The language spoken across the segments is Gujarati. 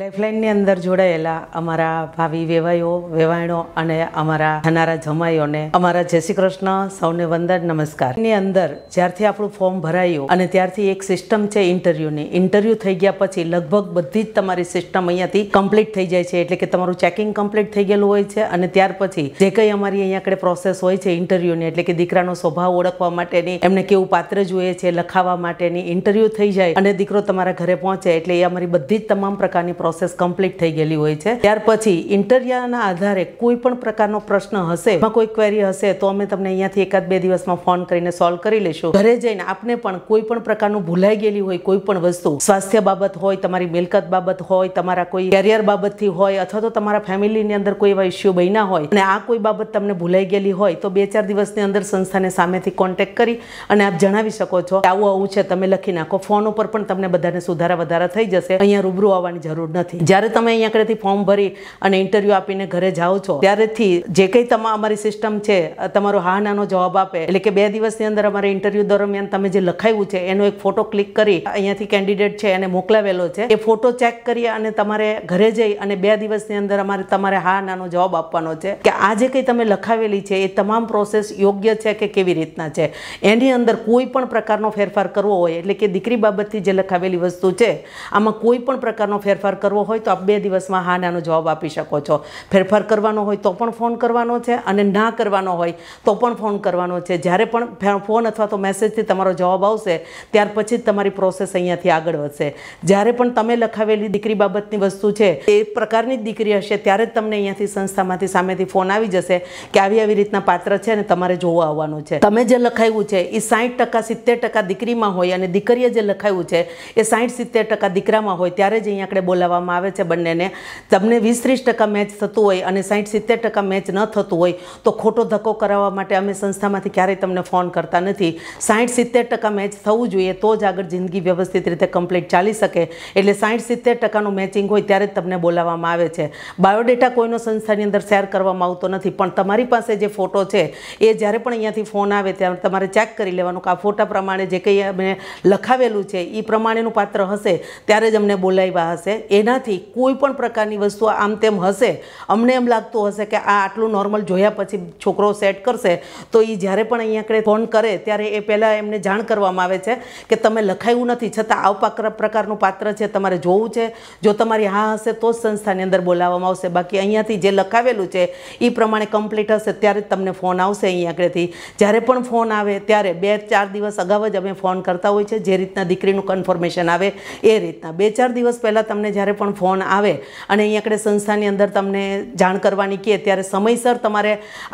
લાઇફલાઇનની અંદર જોડાયેલા અમારા ભાવિ વેવાયો વેવાયણો અને અમારા થનારા જમાઈઓને અમારા જય શ્રી કૃષ્ણ સૌને વંદન નમસ્કાર ની અંદર જ્યારથી આપણું ફોર્મ ભરાયું અને ત્યારથી એક સિસ્ટમ છે ઇન્ટરવ્યુની ઇન્ટરવ્યુ થઈ ગયા પછી લગભગ બધી જ તમારી સિસ્ટમ અહીંયાથી કમ્પ્લીટ થઈ જાય છે એટલે કે તમારું ચેકિંગ કમ્પ્લીટ થઈ ગયેલું હોય છે અને ત્યાર પછી જે કંઈ અમારી અહીંયા આગળ પ્રોસેસ હોય છે ઇન્ટરવ્યુની એટલે કે દીકરાનો સ્વભાવ ઓળખવા માટેની એમને કેવું પાત્ર જોઈએ છે લખાવા માટેની ઇન્ટરવ્યુ થઈ જાય અને દીકરો તમારા ઘરે પહોંચે એટલે એ અમારી બધી જ તમામ પ્રકારની પ્રોસેસ કમ્પ્લીટ થઈ ગયેલી હોય છે ત્યાર પછી ઇન્ટરિયાના આધારે કોઈ પણ પ્રકારનો પ્રશ્ન હશે એમાં કોઈ ક્વેરી હશે તો અમે તમને અહીંયાથી એકાદ બે દિવસમાં ફોન કરીને સોલ્વ કરી લેશું ઘરે જઈને આપને પણ કોઈ પણ પ્રકારનું ભૂલાઈ ગયેલી હોય કોઈ પણ વસ્તુ સ્વાસ્થ્ય બાબત હોય તમારી મિલકત બાબત હોય તમારા કોઈ કેરિયર બાબતથી હોય અથવા તો તમારા ફેમિલીની અંદર કોઈ એવા ઇસ્યુ બન્યા હોય અને આ કોઈ બાબત તમને ભૂલાઈ ગયેલી હોય તો બે ચાર દિવસની અંદર સંસ્થાને સામેથી કોન્ટેક કરી અને આપ જણાવી શકો છો આવું આવું છે તમે લખી નાખો ફોન ઉપર પણ તમને બધાને સુધારા વધારા થઈ જશે અહીંયા રૂબરૂ આવવાની જરૂર જરૂર નથી જ્યારે તમે અહીંયા કડેથી ફોર્મ ભરી અને ઇન્ટરવ્યૂ આપીને ઘરે જાઓ છો ત્યારેથી જે કંઈ તમા અમારી સિસ્ટમ છે તમારો હા નાનો જવાબ આપે એટલે કે બે દિવસની અંદર અમારે ઇન્ટરવ્યૂ દરમિયાન તમે જે લખાયું છે એનો એક ફોટો ક્લિક કરી અહીંયાથી કેન્ડિડેટ છે એને મોકલાવેલો છે એ ફોટો ચેક કરી અને તમારે ઘરે જઈ અને બે દિવસની અંદર અમારે તમારે હા નાનો જવાબ આપવાનો છે કે આ જે કંઈ તમે લખાવેલી છે એ તમામ પ્રોસેસ યોગ્ય છે કે કેવી રીતના છે એની અંદર કોઈ પણ પ્રકારનો ફેરફાર કરવો હોય એટલે કે દીકરી બાબતથી જે લખાવેલી વસ્તુ છે આમાં કોઈ પણ પ્રકારનો ફેરફાર કરવો હોય તો આપ બે દિવસમાં હા નાનો જવાબ આપી શકો છો ફેરફાર કરવાનો હોય તો પણ ફોન કરવાનો છે અને ના કરવાનો હોય તો પણ ફોન કરવાનો છે જ્યારે પણ ફોન અથવા તો મેસેજથી તમારો જવાબ આવશે ત્યાર પછી જ તમારી પ્રોસેસ અહીંયાથી આગળ વધશે જ્યારે પણ તમે લખાવેલી દીકરી બાબતની વસ્તુ છે એ પ્રકારની જ દીકરી હશે ત્યારે જ તમને અહીંયાથી સંસ્થામાંથી સામેથી ફોન આવી જશે કે આવી આવી રીતના પાત્ર છે અને તમારે જોવા આવવાનું છે તમે જે લખાવ્યું છે એ સાઠ ટકા સિત્તેર ટકા દીકરીમાં હોય અને દીકરીએ જે લખાવ્યું છે એ સાઠ સિત્તેર ટકા દીકરામાં હોય ત્યારે જ અહીંયા આપણે બોલાવ સમજાવવામાં આવે છે બંનેને તમને વીસ ત્રીસ ટકા મેચ થતું હોય અને સાઠ સિત્તેર ટકા મેચ ન થતું હોય તો ખોટો ધક્કો કરાવવા માટે અમે સંસ્થામાંથી ક્યારેય તમને ફોન કરતા નથી સાઠ સિત્તેર ટકા મેચ થવું જોઈએ તો જ આગળ જિંદગી વ્યવસ્થિત રીતે કમ્પ્લીટ ચાલી શકે એટલે સાઠ સિત્તેર ટકાનું મેચિંગ હોય ત્યારે જ તમને બોલાવવામાં આવે છે બાયોડેટા કોઈનો સંસ્થાની અંદર શેર કરવામાં આવતો નથી પણ તમારી પાસે જે ફોટો છે એ જ્યારે પણ અહીંયાથી ફોન આવે ત્યારે તમારે ચેક કરી લેવાનું કે આ ફોટા પ્રમાણે જે કંઈ અમે લખાવેલું છે એ પ્રમાણેનું પાત્ર હશે ત્યારે જ અમને બોલાવ્યા હશે એ એનાથી કોઈ પણ પ્રકારની વસ્તુ આમ તેમ હશે અમને એમ લાગતું હશે કે આ આટલું નોર્મલ જોયા પછી છોકરો સેટ કરશે તો એ જ્યારે પણ અહીંયા આગળ ફોન કરે ત્યારે એ પહેલાં એમને જાણ કરવામાં આવે છે કે તમે લખાયું નથી છતાં આવા પ્રકારનું પાત્ર છે તમારે જોવું છે જો તમારી હા હશે તો જ સંસ્થાની અંદર બોલાવવામાં આવશે બાકી અહીંયાથી જે લખાવેલું છે એ પ્રમાણે કમ્પ્લીટ હશે ત્યારે જ તમને ફોન આવશે અહીંયા આગળથી જ્યારે પણ ફોન આવે ત્યારે બે ચાર દિવસ અગાઉ જ અમે ફોન કરતા હોય છે જે રીતના દીકરીનું કન્ફર્મેશન આવે એ રીતના બે ચાર દિવસ પહેલાં તમને જ્યારે જ્યારે પણ ફોન આવે અને અહીંયા આગળ સંસ્થાની અંદર તમને જાણ કરવાની કહે ત્યારે સમયસર તમારે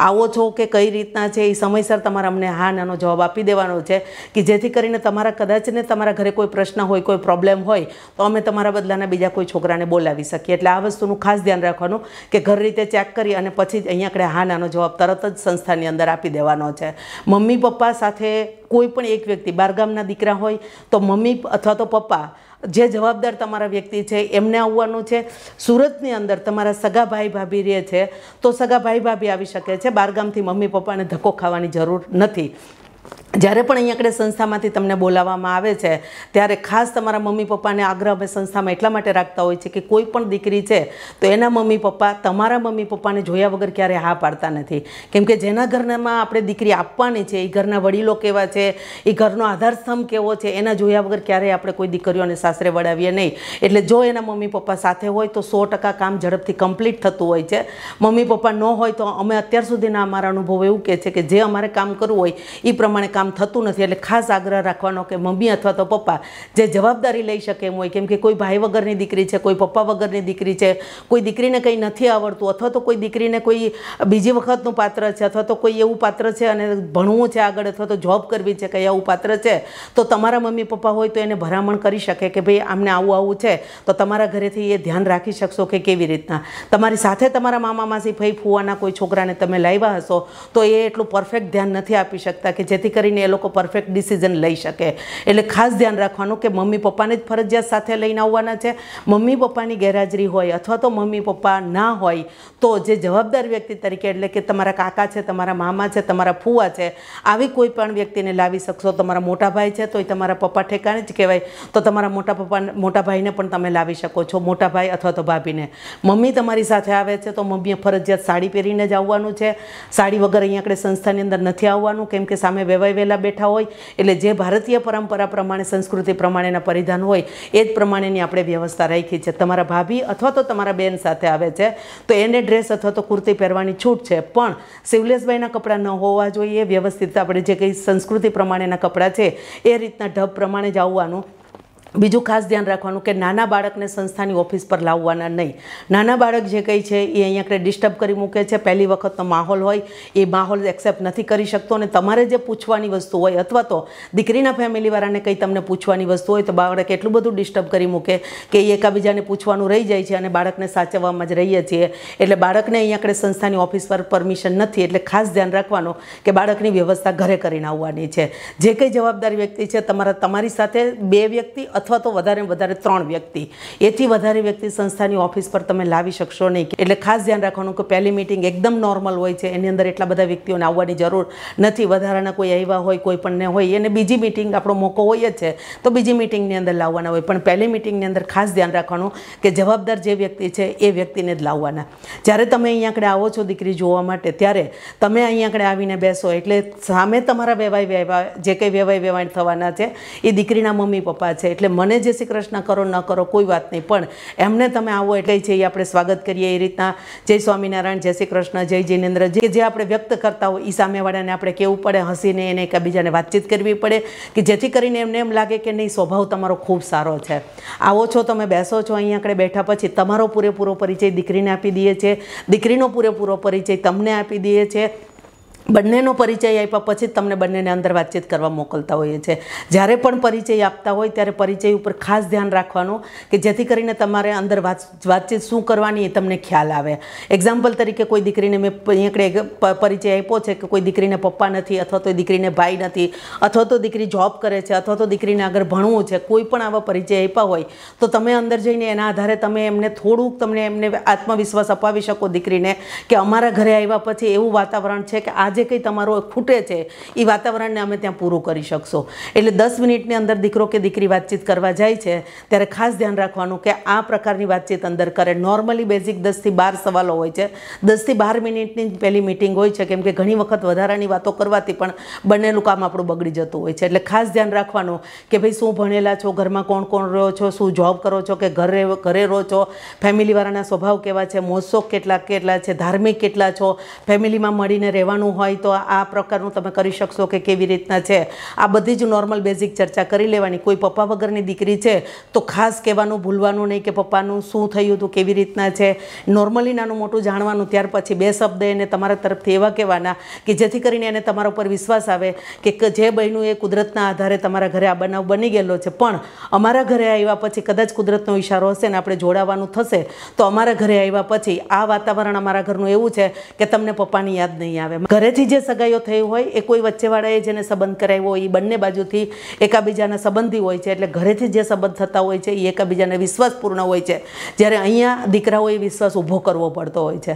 આવો છો કે કઈ રીતના છે એ સમયસર તમારે અમને હા નાનો જવાબ આપી દેવાનો છે કે જેથી કરીને તમારા કદાચને તમારા ઘરે કોઈ પ્રશ્ન હોય કોઈ પ્રોબ્લેમ હોય તો અમે તમારા બદલાના બીજા કોઈ છોકરાને બોલાવી શકીએ એટલે આ વસ્તુનું ખાસ ધ્યાન રાખવાનું કે ઘર રીતે ચેક કરી અને પછી અહીંયા આગળ હા નાનો જવાબ તરત જ સંસ્થાની અંદર આપી દેવાનો છે મમ્મી પપ્પા સાથે કોઈ પણ એક વ્યક્તિ બારગામના દીકરા હોય તો મમ્મી અથવા તો પપ્પા જે જવાબદાર તમારા વ્યક્તિ છે એમને આવવાનું છે સુરતની અંદર તમારા સગા ભાઈ ભાભી રહે છે તો સગા ભાઈ ભાભી આવી શકે છે બારગામથી મમ્મી પપ્પાને ધક્કો ખાવાની જરૂર નથી જ્યારે પણ અહીંયા આગળ સંસ્થામાંથી તમને બોલાવવામાં આવે છે ત્યારે ખાસ તમારા મમ્મી પપ્પાને આગ્રહ અમે સંસ્થામાં એટલા માટે રાખતા હોય છે કે કોઈ પણ દીકરી છે તો એના મમ્મી પપ્પા તમારા મમ્મી પપ્પાને જોયા વગર ક્યારેય હા પાડતા નથી કેમકે જેના ઘરમાં આપણે દીકરી આપવાની છે એ ઘરના વડીલો કેવા છે એ ઘરનો આધારસ્તંભ કેવો છે એના જોયા વગર ક્યારેય આપણે કોઈ દીકરીઓને સાસરે વડાવીએ નહીં એટલે જો એના મમ્મી પપ્પા સાથે હોય તો સો ટકા કામ ઝડપથી કમ્પ્લીટ થતું હોય છે મમ્મી પપ્પા ન હોય તો અમે અત્યાર સુધીના અમારા અનુભવ એવું કહે છે કે જે અમારે કામ કરવું હોય એ પ્રમાણે કામ કામ થતું નથી એટલે ખાસ આગ્રહ રાખવાનો કે મમ્મી અથવા તો પપ્પા જે જવાબદારી લઈ શકે એમ હોય કેમકે કોઈ ભાઈ વગરની દીકરી છે કોઈ પપ્પા વગરની દીકરી છે કોઈ દીકરીને કંઈ નથી આવડતું અથવા તો કોઈ દીકરીને કોઈ બીજી વખતનું પાત્ર છે અથવા તો કોઈ એવું પાત્ર છે અને ભણવું છે આગળ અથવા તો જોબ કરવી છે કંઈ આવું પાત્ર છે તો તમારા મમ્મી પપ્પા હોય તો એને ભરામણ કરી શકે કે ભાઈ આમને આવું આવું છે તો તમારા ઘરેથી એ ધ્યાન રાખી શકશો કે કેવી રીતના તમારી સાથે તમારા મામા માસી ફઈ ફૂવાના કોઈ છોકરાને તમે લાવ્યા હશો તો એ એટલું પરફેક્ટ ધ્યાન નથી આપી શકતા કે જેથી કરીને કરીને એ લોકો પરફેક્ટ ડિસિઝન લઈ શકે એટલે ખાસ ધ્યાન રાખવાનું કે મમ્મી પપ્પાને જ ફરજિયાત સાથે લઈને આવવાના છે મમ્મી પપ્પાની ગેરહાજરી હોય અથવા તો મમ્મી પપ્પા ના હોય તો જે જવાબદાર વ્યક્તિ તરીકે એટલે કે તમારા કાકા છે તમારા મામા છે તમારા ફૂવા છે આવી કોઈ પણ વ્યક્તિને લાવી શકશો તમારા મોટા ભાઈ છે એ તમારા પપ્પા ઠેકાણે જ કહેવાય તો તમારા મોટા પપ્પા મોટા ભાઈને પણ તમે લાવી શકો છો મોટા ભાઈ અથવા તો ભાભીને મમ્મી તમારી સાથે આવે છે તો મમ્મીએ ફરજિયાત સાડી પહેરીને જ આવવાનું છે સાડી વગર અહીંયા આપણે સંસ્થાની અંદર નથી આવવાનું કેમ કે સામે વેવાય ભાઈ વહેલા બેઠા હોય એટલે જે ભારતીય પરંપરા પ્રમાણે સંસ્કૃતિ પ્રમાણેના પરિધાન હોય એ જ પ્રમાણેની આપણે વ્યવસ્થા રાખી છે તમારા ભાભી અથવા તો તમારા બેન સાથે આવે છે તો એને ડ્રેસ અથવા તો કુર્તી પહેરવાની છૂટ છે પણ શિવલેશભાઈના કપડાં ન હોવા જોઈએ વ્યવસ્થિત આપણે જે કંઈ સંસ્કૃતિ પ્રમાણેના કપડાં છે એ રીતના ઢબ પ્રમાણે જ આવવાનું બીજું ખાસ ધ્યાન રાખવાનું કે નાના બાળકને સંસ્થાની ઓફિસ પર લાવવાના નહીં નાના બાળક જે કંઈ છે એ અહીંયા આપણે ડિસ્ટર્બ કરી મૂકે છે પહેલી વખતનો માહોલ હોય એ માહોલ એક્સેપ્ટ નથી કરી શકતો અને તમારે જે પૂછવાની વસ્તુ હોય અથવા તો દીકરીના ફેમિલીવાળાને કંઈ તમને પૂછવાની વસ્તુ હોય તો બાળક એટલું બધું ડિસ્ટર્બ કરી મૂકે કે એ એકાબીજાને પૂછવાનું રહી જાય છે અને બાળકને સાચવવામાં જ રહીએ છીએ એટલે બાળકને અહીંયા આપણે સંસ્થાની ઓફિસ પર પરમિશન નથી એટલે ખાસ ધ્યાન રાખવાનું કે બાળકની વ્યવસ્થા ઘરે કરીને આવવાની છે જે કંઈ જવાબદારી વ્યક્તિ છે તમારા તમારી સાથે બે વ્યક્તિ અથવા તો વધારે વધારે ત્રણ વ્યક્તિ એથી વધારે વ્યક્તિ સંસ્થાની ઓફિસ પર તમે લાવી શકશો નહીં એટલે ખાસ ધ્યાન રાખવાનું કે પહેલી મિટિંગ એકદમ નોર્મલ હોય છે એની અંદર એટલા બધા વ્યક્તિઓને આવવાની જરૂર નથી વધારાના કોઈ આવ્યા હોય કોઈ પણને હોય એને બીજી મિટિંગ આપણો મોકો હોય જ છે તો બીજી મિટિંગની અંદર લાવવાના હોય પણ પહેલી મિટિંગની અંદર ખાસ ધ્યાન રાખવાનું કે જવાબદાર જે વ્યક્તિ છે એ વ્યક્તિને જ લાવવાના જ્યારે તમે અહીંયા આગળ આવો છો દીકરી જોવા માટે ત્યારે તમે અહીંયા આગળ આવીને બેસો એટલે સામે તમારા વ્યવહાર વ્યવહાર જે કંઈ વ્યવહાર વ્યવહાર થવાના છે એ દીકરીના મમ્મી પપ્પા છે એટલે મને જે શ્રી કૃષ્ણ કરો ન કરો કોઈ વાત નહીં પણ એમને તમે આવો એટલે જે આપણે સ્વાગત કરીએ એ રીતના જય સ્વામિનારાયણ જય શ્રી કૃષ્ણ જય જૈનેન્દ્ર જે જે આપણે વ્યક્ત કરતા હોય એ સામેવાળાને આપણે કેવું પડે હસીને એને એકબીજાને વાતચીત કરવી પડે કે જેથી કરીને એમને એમ લાગે કે નહીં સ્વભાવ તમારો ખૂબ સારો છે આવો છો તમે બેસો છો અહીંયા આગળ બેઠા પછી તમારો પૂરેપૂરો પરિચય દીકરીને આપી દઈએ છીએ દીકરીનો પૂરેપૂરો પરિચય તમને આપી દઈએ છીએ બંનેનો પરિચય આપ્યા પછી જ તમને બંનેને અંદર વાતચીત કરવા મોકલતા હોઈએ છીએ જ્યારે પણ પરિચય આપતા હોય ત્યારે પરિચય ઉપર ખાસ ધ્યાન રાખવાનું કે જેથી કરીને તમારે અંદર વાતચીત શું કરવાની એ તમને ખ્યાલ આવે એક્ઝામ્પલ તરીકે કોઈ દીકરીને મેં અહીંયા પરિચય આપ્યો છે કે કોઈ દીકરીને પપ્પા નથી અથવા તો દીકરીને ભાઈ નથી અથવા તો દીકરી જોબ કરે છે અથવા તો દીકરીને આગળ ભણવું છે કોઈ પણ આવા પરિચય આપ્યા હોય તો તમે અંદર જઈને એના આધારે તમે એમને થોડુંક તમને એમને આત્મવિશ્વાસ અપાવી શકો દીકરીને કે અમારા ઘરે આવ્યા પછી એવું વાતાવરણ છે કે આ જે કંઈ તમારો ખૂટે છે એ વાતાવરણને અમે ત્યાં પૂરું કરી શકશો એટલે દસ મિનિટની અંદર દીકરો કે દીકરી વાતચીત કરવા જાય છે ત્યારે ખાસ ધ્યાન રાખવાનું કે આ પ્રકારની વાતચીત અંદર કરે નોર્મલી બેઝિક દસથી બાર સવાલો હોય છે દસથી બાર મિનિટની પહેલી મિટિંગ હોય છે કેમ કે ઘણી વખત વધારાની વાતો કરવાથી પણ બનેલું કામ આપણું બગડી જતું હોય છે એટલે ખાસ ધ્યાન રાખવાનું કે ભાઈ શું ભણેલા છો ઘરમાં કોણ કોણ રહ્યો છો શું જોબ કરો છો કે ઘરે ઘરે રહો છો ફેમિલીવાળાના સ્વભાવ કેવા છે મોજશોખ કેટલા કેટલા છે ધાર્મિક કેટલા છો ફેમિલીમાં મળીને રહેવાનું હોય હોય તો આ પ્રકારનું તમે કરી શકશો કે કેવી રીતના છે આ બધી જ નોર્મલ બેઝિક ચર્ચા કરી લેવાની કોઈ પપ્પા વગરની દીકરી છે તો ખાસ કહેવાનું ભૂલવાનું નહીં કે પપ્પાનું શું થયું હતું કેવી રીતના છે નોર્મલી નાનું મોટું જાણવાનું ત્યાર પછી બે શબ્દ એને તમારા તરફથી એવા કહેવાના કે જેથી કરીને એને તમારા ઉપર વિશ્વાસ આવે કે જે બહેનું એ કુદરતના આધારે તમારા ઘરે આ બનાવ બની ગયેલો છે પણ અમારા ઘરે આવ્યા પછી કદાચ કુદરતનો ઈશારો હશે ને આપણે જોડાવાનું થશે તો અમારા ઘરે આવ્યા પછી આ વાતાવરણ અમારા ઘરનું એવું છે કે તમને પપ્પાની યાદ નહીં આવે ઘરે પહેલેથી જે સગાઈઓ થઈ હોય એ કોઈ વચ્ચેવાળાએ જેને સંબંધ કરાવ્યો હોય એ બંને બાજુથી એકાબીજાના સંબંધી હોય છે એટલે ઘરેથી જે સંબંધ થતા હોય છે એ એકાબીજાને વિશ્વાસપૂર્ણ હોય છે જ્યારે અહીંયા દીકરાઓએ વિશ્વાસ ઊભો કરવો પડતો હોય છે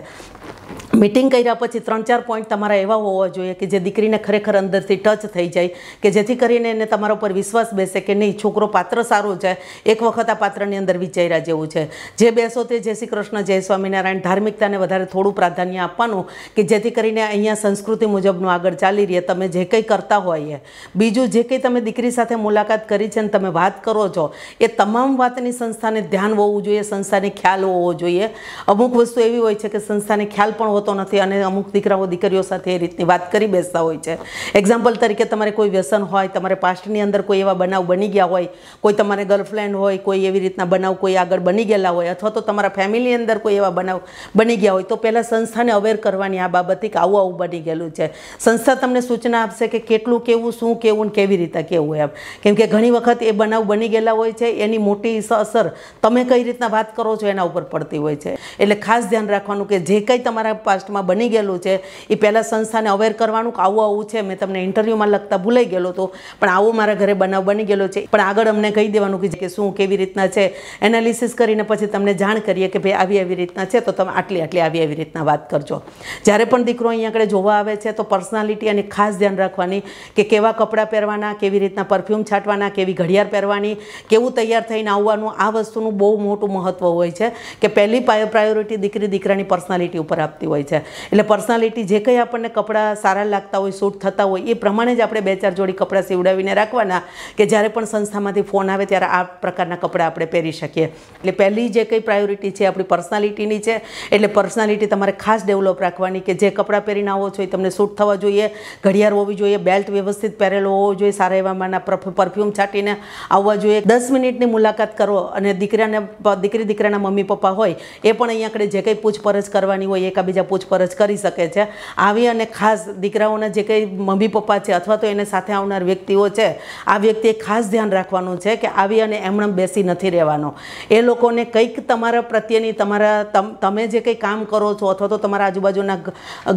મિટિંગ કર્યા પછી ત્રણ ચાર પોઈન્ટ તમારા એવા હોવા જોઈએ કે જે દીકરીને ખરેખર અંદરથી ટચ થઈ જાય કે જેથી કરીને એને તમારા ઉપર વિશ્વાસ બેસે કે નહીં છોકરો પાત્ર સારો છે એક વખત આ પાત્રની અંદર વિચાર્યા જેવું છે જે બેસો તે જય શ્રી કૃષ્ણ જય સ્વામિનારાયણ ધાર્મિકતાને વધારે થોડું પ્રાધાન્ય આપવાનું કે જેથી કરીને અહીંયા સંસ્કૃતિ મુજબનું આગળ ચાલી રહે તમે જે કંઈ કરતા હોઈએ બીજું જે કંઈ તમે દીકરી સાથે મુલાકાત કરી છે અને તમે વાત કરો છો એ તમામ વાતની સંસ્થાને ધ્યાન હોવું જોઈએ સંસ્થાને ખ્યાલ હોવો જોઈએ અમુક વસ્તુ એવી હોય છે કે સંસ્થાને ખ્યાલ પણ હોતો હોતો નથી અને અમુક દીકરાઓ દીકરીઓ સાથે એ રીતની વાત કરી બેસતા હોય છે એક્ઝામ્પલ તરીકે તમારે કોઈ વ્યસન હોય તમારે પાસ્ટની અંદર કોઈ એવા બનાવ બની ગયા હોય કોઈ તમારે ગર્લફ્રેન્ડ હોય કોઈ એવી રીતના બનાવ કોઈ આગળ બની ગયેલા હોય અથવા તો તમારા ફેમિલી અંદર કોઈ એવા બનાવ બની ગયા હોય તો પહેલાં સંસ્થાને અવેર કરવાની આ બાબતથી કે આવું આવું બની ગયેલું છે સંસ્થા તમને સૂચના આપશે કે કેટલું કેવું શું કેવું ને કેવી રીતે કેવું એમ કેમકે ઘણી વખત એ બનાવ બની ગયેલા હોય છે એની મોટી અસર તમે કઈ રીતના વાત કરો છો એના ઉપર પડતી હોય છે એટલે ખાસ ધ્યાન રાખવાનું કે જે કંઈ તમારા પોડકાસ્ટમાં બની ગયેલું છે એ પહેલાં સંસ્થાને અવેર કરવાનું કે આવું આવું છે મેં તમને ઇન્ટરવ્યૂમાં લખતા ભૂલાઈ ગયેલો હતો પણ આવો મારા ઘરે બનાવ બની ગયેલો છે પણ આગળ અમને કહી દેવાનું કે શું કેવી રીતના છે એનાલિસિસ કરીને પછી તમને જાણ કરીએ કે ભાઈ આવી એવી રીતના છે તો તમે આટલી આટલી આવી એવી રીતના વાત કરજો જ્યારે પણ દીકરો અહીંયા આગળ જોવા આવે છે તો પર્સનાલિટી અને ખાસ ધ્યાન રાખવાની કે કેવા કપડાં પહેરવાના કેવી રીતના પરફ્યુમ છાંટવાના કેવી ઘડિયાળ પહેરવાની કેવું તૈયાર થઈને આવવાનું આ વસ્તુનું બહુ મોટું મહત્ત્વ હોય છે કે પહેલી પ્રાયોરિટી દીકરી દીકરાની પર્સનાલિટી ઉપર આપતી હોય છે છે એટલે પર્સનાલિટી જે કંઈ આપણને કપડાં સારા લાગતા હોય સૂટ થતા હોય એ પ્રમાણે જ આપણે બે ચાર જોડી કપડાં સીવડાવીને રાખવાના કે જ્યારે પણ સંસ્થામાંથી ફોન આવે ત્યારે આ પ્રકારના કપડાં આપણે પહેરી શકીએ એટલે પહેલી જે કંઈ પ્રાયોરિટી છે આપણી પર્સનાલિટીની છે એટલે પર્સનાલિટી તમારે ખાસ ડેવલપ રાખવાની કે જે કપડાં પહેરીને આવો છો એ તમને સૂટ થવા જોઈએ ઘડિયાળ હોવી જોઈએ બેલ્ટ વ્યવસ્થિત પહેરેલો હોવો જોઈએ સારા એવામાંના પરફ્યુમ છાંટીને આવવા જોઈએ દસ મિનિટની મુલાકાત કરો અને દીકરાને દીકરી દીકરાના મમ્મી પપ્પા હોય એ પણ અહીંયા આગળ જે કંઈ પૂછપરછ કરવાની હોય એકાબીજા પૂછપરછ કરી શકે છે આવી અને ખાસ દીકરાઓના જે કંઈ મમ્મી પપ્પા છે અથવા તો એને સાથે આવનાર વ્યક્તિઓ છે આ વ્યક્તિએ ખાસ ધ્યાન રાખવાનું છે કે આવી અને એમણે બેસી નથી રહેવાનો એ લોકોને કંઈક તમારા પ્રત્યેની તમારા તમે જે કંઈ કામ કરો છો અથવા તો તમારા આજુબાજુના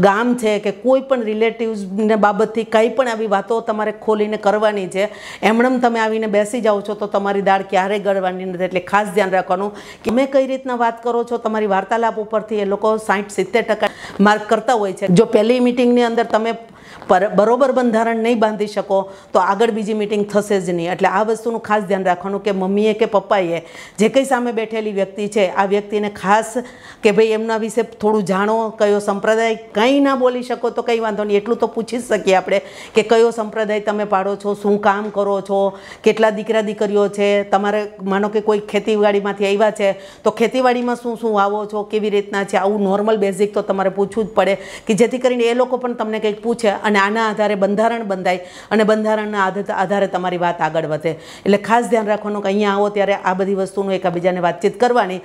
ગામ છે કે કોઈ પણ રિલેટિવ્સને બાબતથી કંઈ પણ આવી વાતો તમારે ખોલીને કરવાની છે એમણે તમે આવીને બેસી જાઓ છો તો તમારી દાળ ક્યારે ગળવાની નથી એટલે ખાસ ધ્યાન રાખવાનું કે મેં કઈ રીતના વાત કરો છો તમારી વાર્તાલાપ ઉપરથી એ લોકો સાઠ સિત્તેર માર્ક કરતા હોય છે જો પહેલી મિટિંગની અંદર તમે પર બરોબર બંધારણ નહીં બાંધી શકો તો આગળ બીજી મિટિંગ થશે જ નહીં એટલે આ વસ્તુનું ખાસ ધ્યાન રાખવાનું કે મમ્મીએ કે પપ્પાએ જે કંઈ સામે બેઠેલી વ્યક્તિ છે આ વ્યક્તિને ખાસ કે ભાઈ એમના વિશે થોડું જાણો કયો સંપ્રદાય કંઈ ના બોલી શકો તો કંઈ વાંધો નહીં એટલું તો પૂછી જ શકીએ આપણે કે કયો સંપ્રદાય તમે પાડો છો શું કામ કરો છો કેટલા દીકરા દીકરીઓ છે તમારે માનો કે કોઈ ખેતીવાડીમાંથી આવ્યા છે તો ખેતીવાડીમાં શું શું આવો છો કેવી રીતના છે આવું નોર્મલ બેઝિક તો તમારે પૂછવું જ પડે કે જેથી કરીને એ લોકો પણ તમને કંઈક પૂછે અને આના આધારે બંધારણ બંધાય અને બંધારણના આધારે તમારી વાત આગળ વધે એટલે ખાસ ધ્યાન રાખવાનું કે અહીંયા આવો ત્યારે આ બધી વસ્તુનું એકબીજાને વાતચીત કરવાની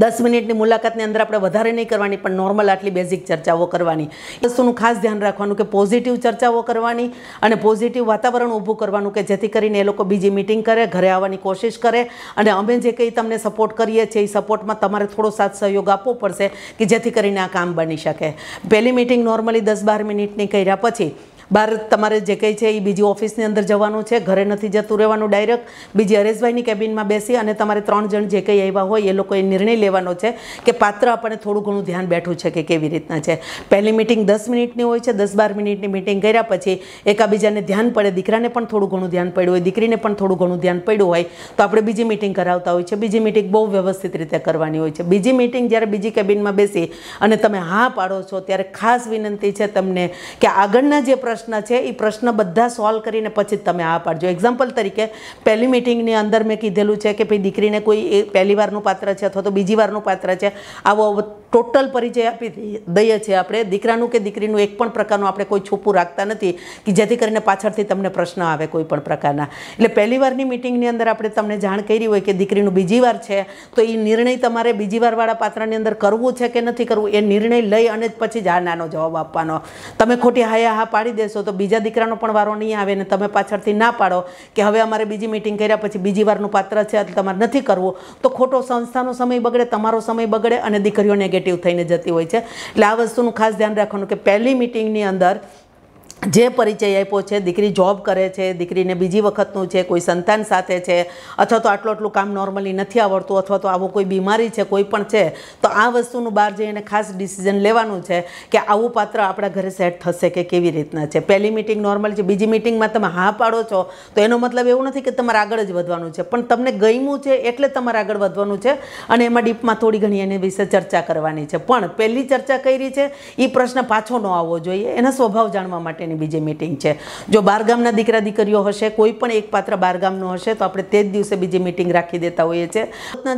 દસ મિનિટની મુલાકાતની અંદર આપણે વધારે નહીં કરવાની પણ નોર્મલ આટલી બેઝિક ચર્ચાઓ કરવાની વસ્તુનું ખાસ ધ્યાન રાખવાનું કે પોઝિટિવ ચર્ચાઓ કરવાની અને પોઝિટિવ વાતાવરણ ઊભું કરવાનું કે જેથી કરીને એ લોકો બીજી મિટિંગ કરે ઘરે આવવાની કોશિશ કરે અને અમે જે કંઈ તમને સપોર્ટ કરીએ છીએ એ સપોર્ટમાં તમારે થોડો સાથ સહયોગ આપવો પડશે કે જેથી કરીને આ કામ બની શકે પહેલી મિટિંગ નોર્મલી દસ બાર મિનિટની કર્યા પછી બહાર તમારે જે કંઈ છે એ બીજી ઓફિસની અંદર જવાનું છે ઘરે નથી જતું રહેવાનું ડાયરેક્ટ બીજી હરેશભાઈની કેબિનમાં બેસી અને તમારે ત્રણ જણ જે કંઈ આવ્યા હોય એ લોકોએ નિર્ણય લેવાનો છે કે પાત્ર આપણને થોડું ઘણું ધ્યાન બેઠું છે કે કેવી રીતના છે પહેલી મિટિંગ દસ મિનિટની હોય છે દસ બાર મિનિટની મિટિંગ કર્યા પછી એકાબીજાને ધ્યાન પડે દીકરાને પણ થોડું ઘણું ધ્યાન પડ્યું હોય દીકરીને પણ થોડું ઘણું ધ્યાન પડ્યું હોય તો આપણે બીજી મિટિંગ કરાવતા હોય છે બીજી મિટિંગ બહુ વ્યવસ્થિત રીતે કરવાની હોય છે બીજી મિટિંગ જ્યારે બીજી કેબિનમાં બેસી અને તમે હા પાડો છો ત્યારે ખાસ વિનંતી છે તમને કે આગળના જે પ્રશ્ન પ્રશ્ન છે એ પ્રશ્ન બધા સોલ્વ કરીને પછી જ તમે આ પાડજો એક્ઝામ્પલ તરીકે પહેલી મિટિંગની અંદર મેં કીધેલું છે કે ભાઈ દીકરીને કોઈ પહેલી વારનું પાત્ર છે અથવા તો બીજી વારનું પાત્ર છે આવો ટોટલ પરિચય આપી દઈએ છીએ આપણે દીકરાનું કે દીકરીનું એક પણ પ્રકારનું આપણે કોઈ છૂપું રાખતા નથી કે જેથી કરીને પાછળથી તમને પ્રશ્ન આવે કોઈ પણ પ્રકારના એટલે પહેલી વારની મિટિંગની અંદર આપણે તમને જાણ કરી હોય કે દીકરીનું બીજી વાર છે તો એ નિર્ણય તમારે બીજી વારવાળા પાત્રની અંદર કરવું છે કે નથી કરવું એ નિર્ણય લઈ અને પછી જ આ નાનો જવાબ આપવાનો તમે ખોટી હાયા હા પાડી દે દેશો તો બીજા દીકરાનો પણ વારો નહીં આવે ને તમે પાછળથી ના પાડો કે હવે અમારે બીજી મિટિંગ કર્યા પછી બીજી વારનું પાત્ર છે એટલે તમારે નથી કરવું તો ખોટો સંસ્થાનો સમય બગડે તમારો સમય બગડે અને દીકરીઓ નેગેટિવ થઈને જતી હોય છે એટલે આ વસ્તુનું ખાસ ધ્યાન રાખવાનું કે પહેલી મિટિંગની અંદર જે પરિચય આપ્યો છે દીકરી જોબ કરે છે દીકરીને બીજી વખતનું છે કોઈ સંતાન સાથે છે અથવા તો આટલું આટલું કામ નોર્મલી નથી આવડતું અથવા તો આવું કોઈ બીમારી છે કોઈ પણ છે તો આ વસ્તુનું બહાર જઈને ખાસ ડિસિઝન લેવાનું છે કે આવું પાત્ર આપણા ઘરે સેટ થશે કે કેવી રીતના છે પહેલી મિટિંગ નોર્મલ છે બીજી મિટિંગમાં તમે હા પાડો છો તો એનો મતલબ એવું નથી કે તમારે આગળ જ વધવાનું છે પણ તમને ગમ્યું છે એટલે તમારે આગળ વધવાનું છે અને એમાં ડીપમાં થોડી ઘણી એની વિશે ચર્ચા કરવાની છે પણ પહેલી ચર્ચા કરી છે એ પ્રશ્ન પાછો ન આવવો જોઈએ એના સ્વભાવ જાણવા માટેની માટેની બીજી મિટિંગ છે જો બારગામના દીકરા દીકરીઓ હશે કોઈ પણ એક પાત્ર બારગામનું હશે તો આપણે તે જ દિવસે બીજી મિટિંગ રાખી દેતા હોઈએ છીએ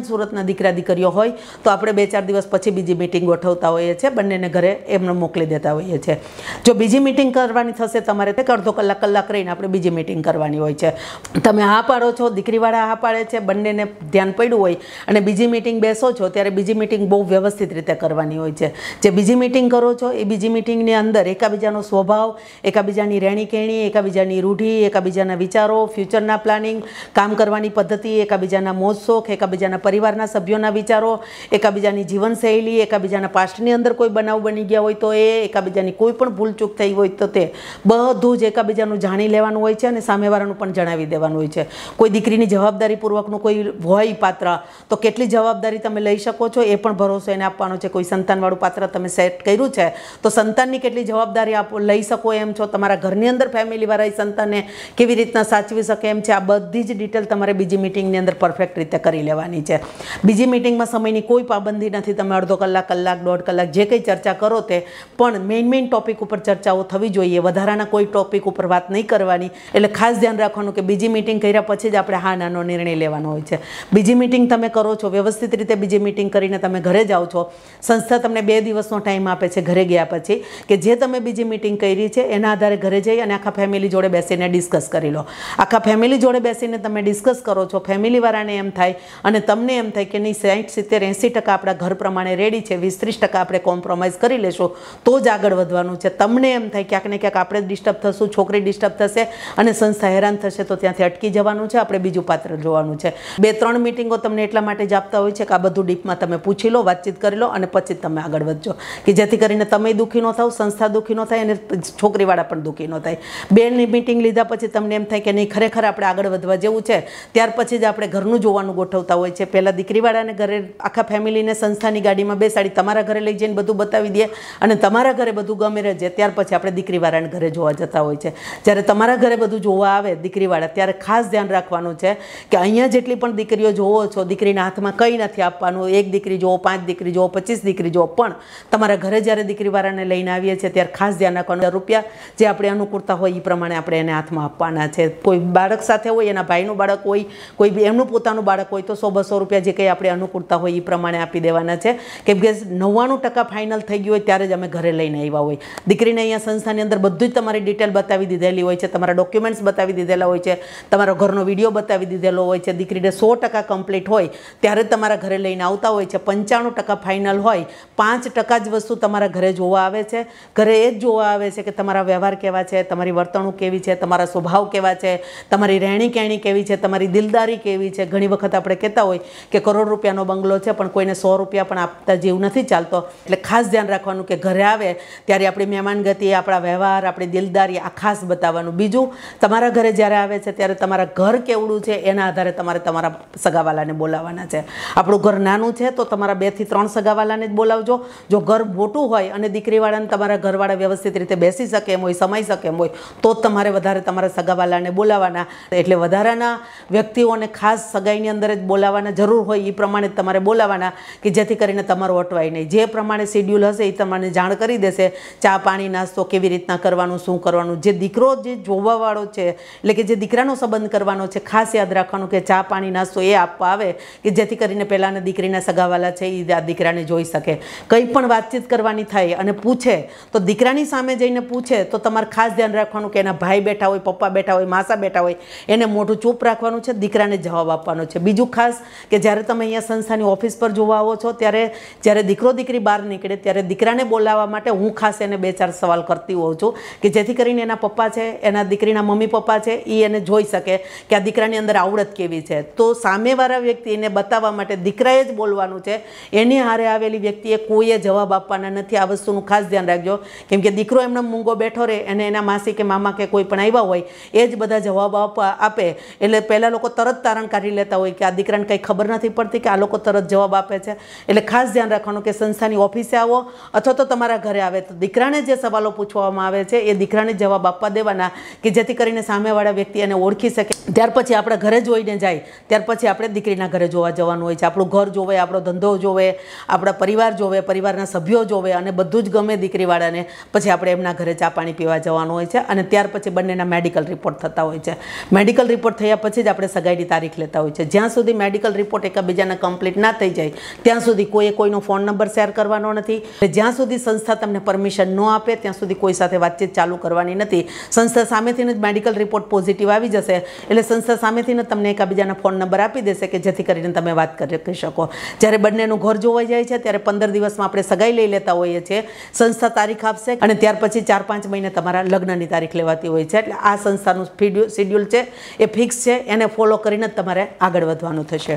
સુરતના દીકરા દીકરીઓ હોય તો આપણે બે ચાર દિવસ પછી બીજી મિટિંગ ગોઠવતા હોઈએ છીએ બંનેને ઘરે એમને મોકલી દેતા હોઈએ છીએ જો બીજી મિટિંગ કરવાની થશે તમારે તે અડધો કલાક કલાક રહીને આપણે બીજી મિટિંગ કરવાની હોય છે તમે હા પાડો છો દીકરીવાળા હા પાડે છે બંનેને ધ્યાન પડ્યું હોય અને બીજી મિટિંગ બેસો છો ત્યારે બીજી મિટિંગ બહુ વ્યવસ્થિત રીતે કરવાની હોય છે જે બીજી મિટિંગ કરો છો એ બીજી મિટિંગની અંદર એકાબીજાનો સ્વભાવ એકબીજાની રહેણીકેણી એકાબીજાની રૂઢી એકાબીજાના વિચારો ફ્યુચરના પ્લાનિંગ કામ કરવાની પદ્ધતિ એકબીજાના મોજ શોખ એકાબીજાના પરિવારના સભ્યોના વિચારો એકાબીજાની જીવનશૈલી એકબીજાના પાસ્ટની અંદર કોઈ બનાવ બની ગયા હોય તો એ એકાબીજાની કોઈ પણ ભૂલચૂક થઈ હોય તો તે બધું જ એકાબીજાનું જાણી લેવાનું હોય છે અને સામેવાળાનું પણ જણાવી દેવાનું હોય છે કોઈ દીકરીની જવાબદારીપૂર્વકનું કોઈ હોય પાત્ર તો કેટલી જવાબદારી તમે લઈ શકો છો એ પણ ભરોસો એને આપવાનો છે કોઈ સંતાનવાળું પાત્ર તમે સેટ કર્યું છે તો સંતાનની કેટલી જવાબદારી આપો લઈ શકો એમ છો તમારા ઘરની અંદર ફેમિલીવાળા એ સંતાનને કેવી રીતના સાચવી શકે એમ છે આ બધી જ ડિટેલ તમારે બીજી મિટિંગની અંદર પરફેક્ટ રીતે કરી લેવાની છે બીજી મિટિંગમાં સમયની કોઈ પાબંદી નથી તમે અડધો કલાક કલાક દોઢ કલાક જે કંઈ ચર્ચા કરો તે પણ મેઇન મેઇન ટોપિક ઉપર ચર્ચાઓ થવી જોઈએ વધારાના કોઈ ટોપિક ઉપર વાત નહીં કરવાની એટલે ખાસ ધ્યાન રાખવાનું કે બીજી મિટિંગ કર્યા પછી જ આપણે હા નાનો નિર્ણય લેવાનો હોય છે બીજી મિટિંગ તમે કરો છો વ્યવસ્થિત રીતે બીજી મિટિંગ કરીને તમે ઘરે જાઓ છો સંસ્થા તમને બે દિવસનો ટાઈમ આપે છે ઘરે ગયા પછી કે જે તમે બીજી મિટિંગ કરી છે એ એના આધારે ઘરે જઈ અને આખા ફેમિલી જોડે બેસીને ડિસ્કસ કરી લો આખા ફેમિલી જોડે બેસીને તમે ડિસ્કસ કરો છો ફેમિલીવાળાને એમ થાય અને તમને એમ થાય કે નહીં સાઠ સિત્તેર એંસી ટકા આપણા ઘર પ્રમાણે રેડી છે વીસ ત્રીસ ટકા આપણે કોમ્પ્રોમાઇઝ કરી લેશું તો જ આગળ વધવાનું છે તમને એમ થાય ક્યાંક ને ક્યાંક આપણે ડિસ્ટર્બ થશું છોકરી ડિસ્ટર્બ થશે અને સંસ્થા હેરાન થશે તો ત્યાંથી અટકી જવાનું છે આપણે બીજું પાત્ર જોવાનું છે બે ત્રણ મિટિંગો તમને એટલા માટે જ આપતા હોય છે કે આ બધું ડીપમાં તમે પૂછી લો વાતચીત કરી લો અને પછી તમે આગળ વધજો કે જેથી કરીને તમે દુઃખી ન થાવ સંસ્થા દુઃખી ન થાય અને છોકરી ફેમિલીવાળા પણ દુઃખી ન થાય બેનની મિટિંગ લીધા પછી તમને એમ થાય કે નહીં ખરેખર આપણે આગળ વધવા જેવું છે ત્યાર પછી જ આપણે ઘરનું જોવાનું ગોઠવતા હોય છે પહેલાં દીકરીવાળાને ઘરે આખા ફેમિલીને સંસ્થાની ગાડીમાં બેસાડી તમારા ઘરે લઈ જઈને બધું બતાવી દે અને તમારા ઘરે બધું ગમે રહેજે ત્યાર પછી આપણે દીકરીવાળાને ઘરે જોવા જતા હોય છે જ્યારે તમારા ઘરે બધું જોવા આવે દીકરીવાળા ત્યારે ખાસ ધ્યાન રાખવાનું છે કે અહીંયા જેટલી પણ દીકરીઓ જોવો છો દીકરીના હાથમાં કંઈ નથી આપવાનું એક દીકરી જોવો પાંચ દીકરી જોવો પચીસ દીકરી જોવો પણ તમારા ઘરે જ્યારે દીકરીવાળાને લઈને આવીએ છીએ ત્યારે ખાસ ધ્યાન રાખવાનું રૂપિયા જે આપણે અનુકૂળતા હોય એ પ્રમાણે આપણે એને હાથમાં આપવાના છે કોઈ બાળક સાથે હોય એના ભાઈનું બાળક હોય કોઈ બી એમનું પોતાનું બાળક હોય તો સો બસો રૂપિયા જે કંઈ આપણે અનુકૂળતા હોય એ પ્રમાણે આપી દેવાના છે કેમ કે નવ્વાણું ટકા ફાઇનલ થઈ ગયું હોય ત્યારે જ અમે ઘરે લઈને આવ્યા હોય દીકરીને અહીંયા સંસ્થાની અંદર બધું જ તમારી ડિટેલ બતાવી દીધેલી હોય છે તમારા ડોક્યુમેન્ટ્સ બતાવી દીધેલા હોય છે તમારો ઘરનો વિડીયો બતાવી દીધેલો હોય છે દીકરીને સો ટકા કમ્પ્લીટ હોય ત્યારે તમારા ઘરે લઈને આવતા હોય છે પંચાણું ટકા ફાઇનલ હોય પાંચ ટકા જ વસ્તુ તમારા ઘરે જોવા આવે છે ઘરે એ જ જોવા આવે છે કે તમારા તમારો વ્યવહાર કેવા છે તમારી વર્તણૂક કેવી છે તમારા સ્વભાવ કેવા છે તમારી રહેણી કહેણી કેવી છે તમારી દિલદારી કેવી છે ઘણી વખત આપણે કહેતા હોય કે કરોડ રૂપિયાનો બંગલો છે પણ કોઈને સો રૂપિયા પણ આપતા જેવું નથી ચાલતો એટલે ખાસ ધ્યાન રાખવાનું કે ઘરે આવે ત્યારે આપણી મહેમાન આપણા વ્યવહાર આપણી દિલદારી આ ખાસ બતાવવાનું બીજું તમારા ઘરે જ્યારે આવે છે ત્યારે તમારા ઘર કેવડું છે એના આધારે તમારે તમારા સગાવાલાને બોલાવવાના છે આપણું ઘર નાનું છે તો તમારા બેથી ત્રણ સગાવાલાને જ બોલાવજો જો ઘર મોટું હોય અને દીકરીવાળાને તમારા ઘરવાળા વ્યવસ્થિત રીતે બેસી શકે સક્ષમ હોય સમય શકે એમ હોય તો જ તમારે વધારે તમારા સગાવાલાને બોલાવવાના એટલે વધારાના વ્યક્તિઓને ખાસ સગાઈની અંદર જ બોલાવવાના જરૂર હોય એ પ્રમાણે તમારે બોલાવવાના કે જેથી કરીને તમારું અટવાય નહીં જે પ્રમાણે શેડ્યુલ હશે એ તમને જાણ કરી દેશે ચા પાણી નાસ્તો કેવી રીતના કરવાનું શું કરવાનું જે દીકરો જે જોવાવાળો છે એટલે કે જે દીકરાનો સંબંધ કરવાનો છે ખાસ યાદ રાખવાનું કે ચા પાણી નાસ્તો એ આપવા આવે કે જેથી કરીને પહેલાંના દીકરીના સગાવાલા છે એ આ દીકરાને જોઈ શકે કંઈ પણ વાતચીત કરવાની થાય અને પૂછે તો દીકરાની સામે જઈને પૂછે તો તમારે ખાસ ધ્યાન રાખવાનું કે એના ભાઈ બેઠા હોય પપ્પા બેઠા હોય માસા બેઠા હોય એને મોઢું ચૂપ રાખવાનું છે દીકરાને જવાબ આપવાનો છે બીજું ખાસ કે જ્યારે તમે અહીંયા સંસ્થાની ઓફિસ પર જોવા આવો છો ત્યારે જ્યારે દીકરો દીકરી બહાર નીકળે ત્યારે દીકરાને બોલાવવા માટે હું ખાસ એને બે ચાર સવાલ કરતી હોઉં છું કે જેથી કરીને એના પપ્પા છે એના દીકરીના મમ્મી પપ્પા છે એ એને જોઈ શકે કે આ દીકરાની અંદર આવડત કેવી છે તો સામેવાળા વ્યક્તિને બતાવવા માટે દીકરાએ જ બોલવાનું છે એની હારે આવેલી વ્યક્તિએ કોઈએ જવાબ આપવાના નથી આ વસ્તુનું ખાસ ધ્યાન રાખજો કેમ કે દીકરો એમને મૂંગો બેઠો રહે અને એના માસી કે મામા કે કોઈ પણ આવ્યા હોય એ જ બધા જવાબ આપે એટલે પહેલાં લોકો તરત તારણ કાઢી લેતા હોય કે આ દીકરાને કંઈ ખબર નથી પડતી કે આ લોકો તરત જવાબ આપે છે એટલે ખાસ ધ્યાન રાખવાનું કે સંસ્થાની ઓફિસે આવો અથવા તો તમારા ઘરે આવે તો દીકરાને જે સવાલો પૂછવામાં આવે છે એ દીકરાને જવાબ આપવા દેવાના કે જેથી કરીને સામેવાળા વ્યક્તિ એને ઓળખી શકે ત્યાર પછી આપણે ઘરે જોઈને જાય ત્યાર પછી આપણે દીકરીના ઘરે જોવા જવાનું હોય છે આપણું ઘર જોવે આપણો ધંધો જોવે આપણા પરિવાર જોવે પરિવારના સભ્યો જોવે અને બધું જ ગમે દીકરીવાળાને પછી આપણે એમના ઘરે ચા પાણી પીવા જવાનું હોય છે અને ત્યાર પછી બંનેના મેડિકલ રિપોર્ટ થતા હોય છે મેડિકલ રિપોર્ટ થયા પછી જ આપણે સગાઈની તારીખ લેતા હોય છે જ્યાં સુધી મેડિકલ રિપોર્ટ એકબીજાના કમ્પ્લીટ ના થઈ જાય ત્યાં સુધી કોઈએ કોઈનો ફોન નંબર શેર કરવાનો નથી જ્યાં સુધી સંસ્થા તમને પરમિશન ન આપે ત્યાં સુધી કોઈ સાથે વાતચીત ચાલુ કરવાની નથી સંસ્થા સામેથી જ મેડિકલ રિપોર્ટ પોઝિટિવ આવી જશે એટલે સંસ્થા સામેથી જ તમને એકબીજાના ફોન નંબર આપી દેશે કે જેથી કરીને તમે વાત કરી શકો જ્યારે બંનેનું ઘર જોવાઈ જાય છે ત્યારે પંદર દિવસમાં આપણે સગાઈ લઈ લેતા હોઈએ છીએ સંસ્થા તારીખ આપશે અને ત્યાર પછી ચાર પાંચ મહિને તમારા લગ્નની તારીખ લેવાતી હોય છે એટલે આ સંસ્થાનું શિડ્યુલ છે એ ફિક્સ છે એને ફોલો કરીને જ તમારે આગળ વધવાનું થશે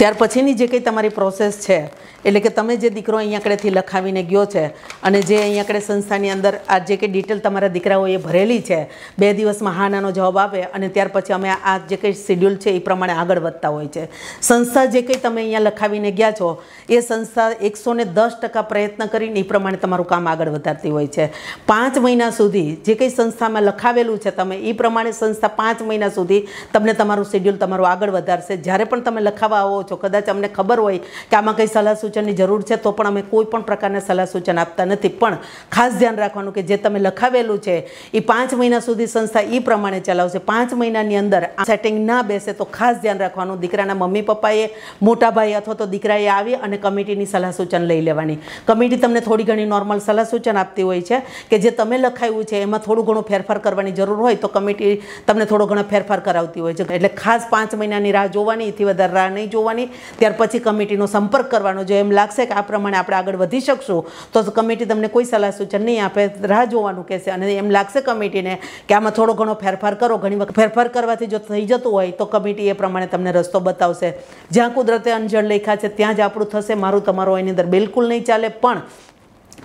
ત્યાર પછીની જે કંઈ તમારી પ્રોસેસ છે એટલે કે તમે જે દીકરો અહીંયાકડેથી લખાવીને ગયો છે અને જે અહીંયા કડે સંસ્થાની અંદર આ જે કંઈ ડિટેલ તમારા દીકરાઓ એ ભરેલી છે બે દિવસમાં હા નાનો જવાબ આવે અને ત્યાર પછી અમે આ જે કંઈ શિડ્યુલ છે એ પ્રમાણે આગળ વધતા હોય છે સંસ્થા જે કંઈ તમે અહીંયા લખાવીને ગયા છો એ સંસ્થા એકસો દસ ટકા પ્રયત્ન કરીને એ પ્રમાણે તમારું કામ આગળ વધારતી હોય છે પાંચ મહિના સુધી જે કંઈ સંસ્થામાં લખાવેલું છે તમે એ પ્રમાણે સંસ્થા પાંચ મહિના સુધી તમને તમારું શિડ્યુલ તમારું આગળ વધારશે જ્યારે પણ તમે લખાવા આવો છો કદાચ અમને ખબર હોય કે આમાં કંઈ સલાહ સૂચન સૂચનની જરૂર છે તો પણ અમે કોઈ પણ પ્રકારના સલાહ સૂચન આપતા નથી પણ ખાસ ધ્યાન રાખવાનું કે જે તમે લખાવેલું છે એ પાંચ મહિના સુધી સંસ્થા એ પ્રમાણે ચલાવશે પાંચ મહિનાની અંદર આ સેટિંગ ના બેસે તો ખાસ ધ્યાન રાખવાનું દીકરાના મમ્મી પપ્પાએ મોટા ભાઈ અથવા તો દીકરાએ આવી અને કમિટીની સલાહ સૂચન લઈ લેવાની કમિટી તમને થોડી ઘણી નોર્મલ સલાહ સૂચન આપતી હોય છે કે જે તમે લખાયું છે એમાં થોડું ઘણું ફેરફાર કરવાની જરૂર હોય તો કમિટી તમને થોડો ઘણો ફેરફાર કરાવતી હોય છે એટલે ખાસ પાંચ મહિનાની રાહ જોવાની એથી વધારે રાહ નહીં જોવાની ત્યાર પછી કમિટીનો સંપર્ક કરવાનો જે જો એમ લાગશે કે આ પ્રમાણે આપણે આગળ વધી શકશું તો કમિટી તમને કોઈ સલાહ સૂચન નહીં આપે રાહ જોવાનું કહેશે અને એમ લાગશે કમિટીને કે આમાં થોડો ઘણો ફેરફાર કરો ઘણી વખત ફેરફાર કરવાથી જો થઈ જતું હોય તો કમિટી એ પ્રમાણે તમને રસ્તો બતાવશે જ્યાં કુદરતે અંજળ લખ્યા છે ત્યાં જ આપણું થશે મારું તમારું એની અંદર બિલકુલ નહીં ચાલે પણ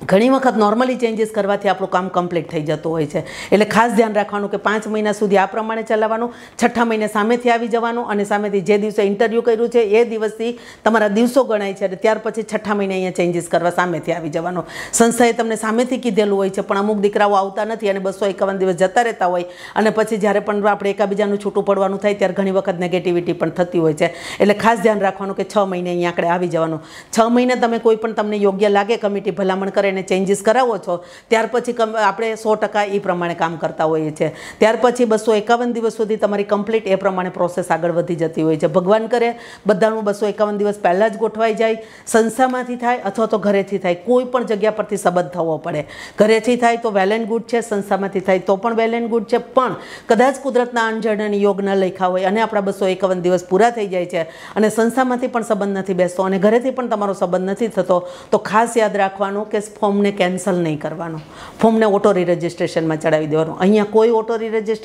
ઘણી વખત નોર્મલી ચેન્જીસ કરવાથી આપણું કામ કમ્પ્લીટ થઈ જતું હોય છે એટલે ખાસ ધ્યાન રાખવાનું કે પાંચ મહિના સુધી આ પ્રમાણે ચલાવવાનું છઠ્ઠા મહિને સામેથી આવી જવાનું અને સામેથી જે દિવસે ઇન્ટરવ્યૂ કર્યું છે એ દિવસથી તમારા દિવસો ગણાય છે અને ત્યાર પછી છઠ્ઠા મહિને અહીંયા ચેન્જીસ કરવા સામેથી આવી જવાનું સંસ્થાએ તમને સામેથી કીધેલું હોય છે પણ અમુક દીકરાઓ આવતા નથી અને બસો એકાવન દિવસ જતા રહેતા હોય અને પછી જ્યારે પણ આપણે એકાબીજાનું છૂટું પડવાનું થાય ત્યારે ઘણી વખત નેગેટિવિટી પણ થતી હોય છે એટલે ખાસ ધ્યાન રાખવાનું કે છ મહિને અહીંયા આગળ આવી જવાનું છ મહિને તમે કોઈ પણ તમને યોગ્ય લાગે કમિટી ભલામણ કરે એને ચેન્જીસ કરાવો છો ત્યાર પછી આપણે સો ટકા એ પ્રમાણે કામ કરતા હોઈએ છીએ ત્યાર પછી બસો એકાવન દિવસ સુધી તમારી કમ્પ્લીટ એ પ્રમાણે પ્રોસેસ આગળ વધી જતી હોય છે ભગવાન કરે બધાનું બસો એકાવન દિવસ પહેલાં જ ગોઠવાઈ જાય સંસ્થામાંથી થાય અથવા તો ઘરેથી થાય કોઈ પણ જગ્યા પરથી સંબંધ થવો પડે ઘરેથી થાય તો વેલ એન્ડ ગુડ છે સંસ્થામાંથી થાય તો પણ વેલ એન્ડ ગુડ છે પણ કદાચ કુદરતના અને યોગ ન લખ્યા હોય અને આપણા બસો એકાવન દિવસ પૂરા થઈ જાય છે અને સંસ્થામાંથી પણ સંબંધ નથી બેસતો અને ઘરેથી પણ તમારો સંબંધ નથી થતો તો ખાસ યાદ રાખવાનું કે ફોર્મને કેન્સલ નહીં કરવાનો ફોર્મને ઓટો રી રજિસ્ટ્રેશનમાં ચડાવી દેવાનું અહીંયા કોઈ ઓટો રી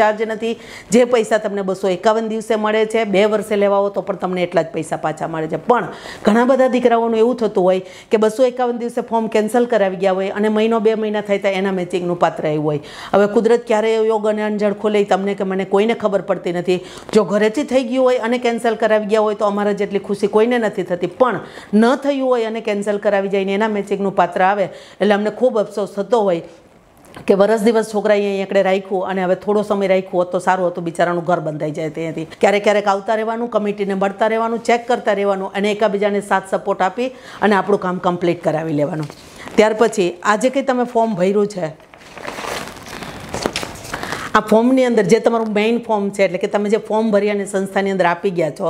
ચાર્જ નથી જે પૈસા તમને બસો એકાવન દિવસે મળે છે બે વર્ષે લેવાઓ તો પણ તમને એટલા જ પૈસા પાછા મળે છે પણ ઘણા બધા દીકરાઓનું એવું થતું હોય કે બસો એકાવન દિવસે ફોર્મ કેન્સલ કરાવી ગયા હોય અને મહિનો બે મહિના થાય તો એના મેચિંગનું પાત્ર એવું હોય હવે કુદરત ક્યારે યોગ અને અંજળ ખોલે તમને કે મને કોઈને ખબર પડતી નથી જો ઘરેથી થઈ ગયું હોય અને કેન્સલ કરાવી ગયા હોય તો અમારા જેટલી ખુશી કોઈને નથી થતી પણ ન થયું હોય અને કેન્સલ કરાવી જાય એના મેચિંગનું પાત્ર પાત્ર આવે એટલે અમને ખૂબ અફસોસ થતો હોય કે વરસ દિવસ છોકરા અહીંયા એકડે રાખ્યું અને હવે થોડો સમય રાખ્યું હોત તો સારું હતું બિચારાનું ઘર બંધાઈ જાય ત્યાંથી ક્યારેક ક્યારેક આવતા રહેવાનું કમિટીને મળતા રહેવાનું ચેક કરતા રહેવાનું અને એકબીજાને સાથ સપોર્ટ આપી અને આપણું કામ કમ્પ્લીટ કરાવી લેવાનું ત્યાર પછી આજે કંઈ તમે ફોર્મ ભર્યું છે આ ફોર્મની અંદર જે તમારું મેઇન ફોર્મ છે એટલે કે તમે જે ફોર્મ ભરી અને સંસ્થાની અંદર આપી ગયા છો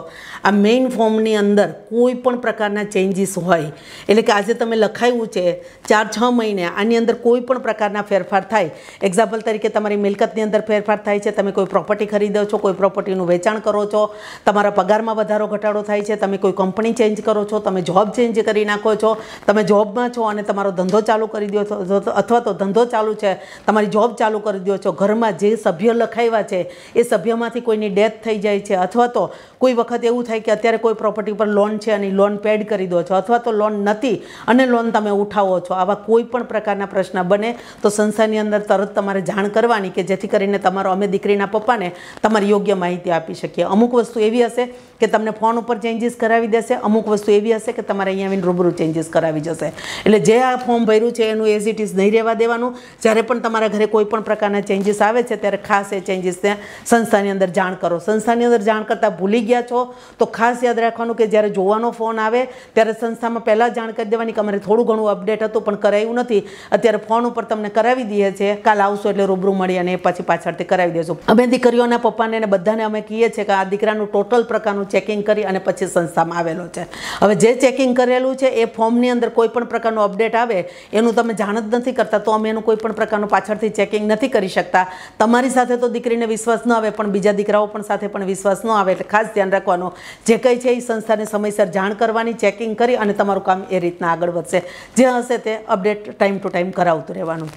આ મેઇન ફોર્મની અંદર કોઈ પણ પ્રકારના ચેન્જીસ હોય એટલે કે આજે તમે લખાયું છે ચાર છ મહિને આની અંદર કોઈ પણ પ્રકારના ફેરફાર થાય એક્ઝામ્પલ તરીકે તમારી મિલકતની અંદર ફેરફાર થાય છે તમે કોઈ પ્રોપર્ટી ખરીદો છો કોઈ પ્રોપર્ટીનું વેચાણ કરો છો તમારા પગારમાં વધારો ઘટાડો થાય છે તમે કોઈ કંપની ચેન્જ કરો છો તમે જોબ ચેન્જ કરી નાખો છો તમે જોબમાં છો અને તમારો ધંધો ચાલુ કરી દો છો અથવા તો ધંધો ચાલુ છે તમારી જોબ ચાલુ કરી દો છો ઘરમાં જે જે સભ્ય લખાવ્યા છે એ સભ્યમાંથી કોઈની ડેથ થઈ જાય છે અથવા તો કોઈ વખત એવું થાય કે અત્યારે કોઈ પ્રોપર્ટી પર લોન છે અને લોન પેડ કરી દો છો અથવા તો લોન નથી અને લોન તમે ઉઠાવો છો આવા કોઈ પણ પ્રકારના પ્રશ્ન બને તો સંસ્થાની અંદર તરત તમારે જાણ કરવાની કે જેથી કરીને તમારો અમે દીકરીના પપ્પાને તમારી યોગ્ય માહિતી આપી શકીએ અમુક વસ્તુ એવી હશે કે તમને ફોન ઉપર ચેન્જીસ કરાવી દેશે અમુક વસ્તુ એવી હશે કે તમારે અહીંયા આવીને રૂબરૂ ચેન્જીસ કરાવી જશે એટલે જે આ ફોર્મ ભર્યું છે એનું એઝ ઇટ ઇઝ નહીં રહેવા દેવાનું જ્યારે પણ તમારા ઘરે કોઈ પણ પ્રકારના ચેન્જીસ આવે છે ત્યારે ખાસ એ ચેન્જીસને સંસ્થાની અંદર જાણ કરો સંસ્થાની અંદર જાણ કરતાં ભૂલી ગયા છો તો ખાસ યાદ રાખવાનું કે જ્યારે જોવાનો ફોન આવે ત્યારે સંસ્થામાં પહેલાં જાણ કરી દેવાની કે અમારે થોડું ઘણું અપડેટ હતું પણ કરાયું નથી અત્યારે ફોન ઉપર તમને કરાવી દઈએ છે કાલ આવશો એટલે રૂબરૂ મળી અને પછી પાછળથી કરાવી દેશો અમે દીકરીઓના પપ્પાને બધાને અમે કહીએ છીએ કે આ દીકરાનું ટોટલ પ્રકારનું ચેકિંગ કરી અને પછી સંસ્થામાં આવેલો છે હવે જે ચેકિંગ કરેલું છે એ ફોર્મની અંદર કોઈ પણ પ્રકારનું અપડેટ આવે એનું તમે જાણ જ નથી કરતા તો અમે એનું કોઈ પણ પ્રકારનું પાછળથી ચેકિંગ નથી કરી શકતા તમારી સાથે તો દીકરીને વિશ્વાસ ન આવે પણ બીજા દીકરાઓ પણ સાથે પણ વિશ્વાસ ન આવે એટલે ખાસ ધ્યાન રાખવાનું જે કંઈ છે એ સંસ્થાને સમયસર જાણ કરવાની ચેકિંગ કરી અને તમારું કામ એ રીતના આગળ વધશે જે હશે તે અપડેટ ટાઈમ ટુ ટાઈમ કરાવતું રહેવાનું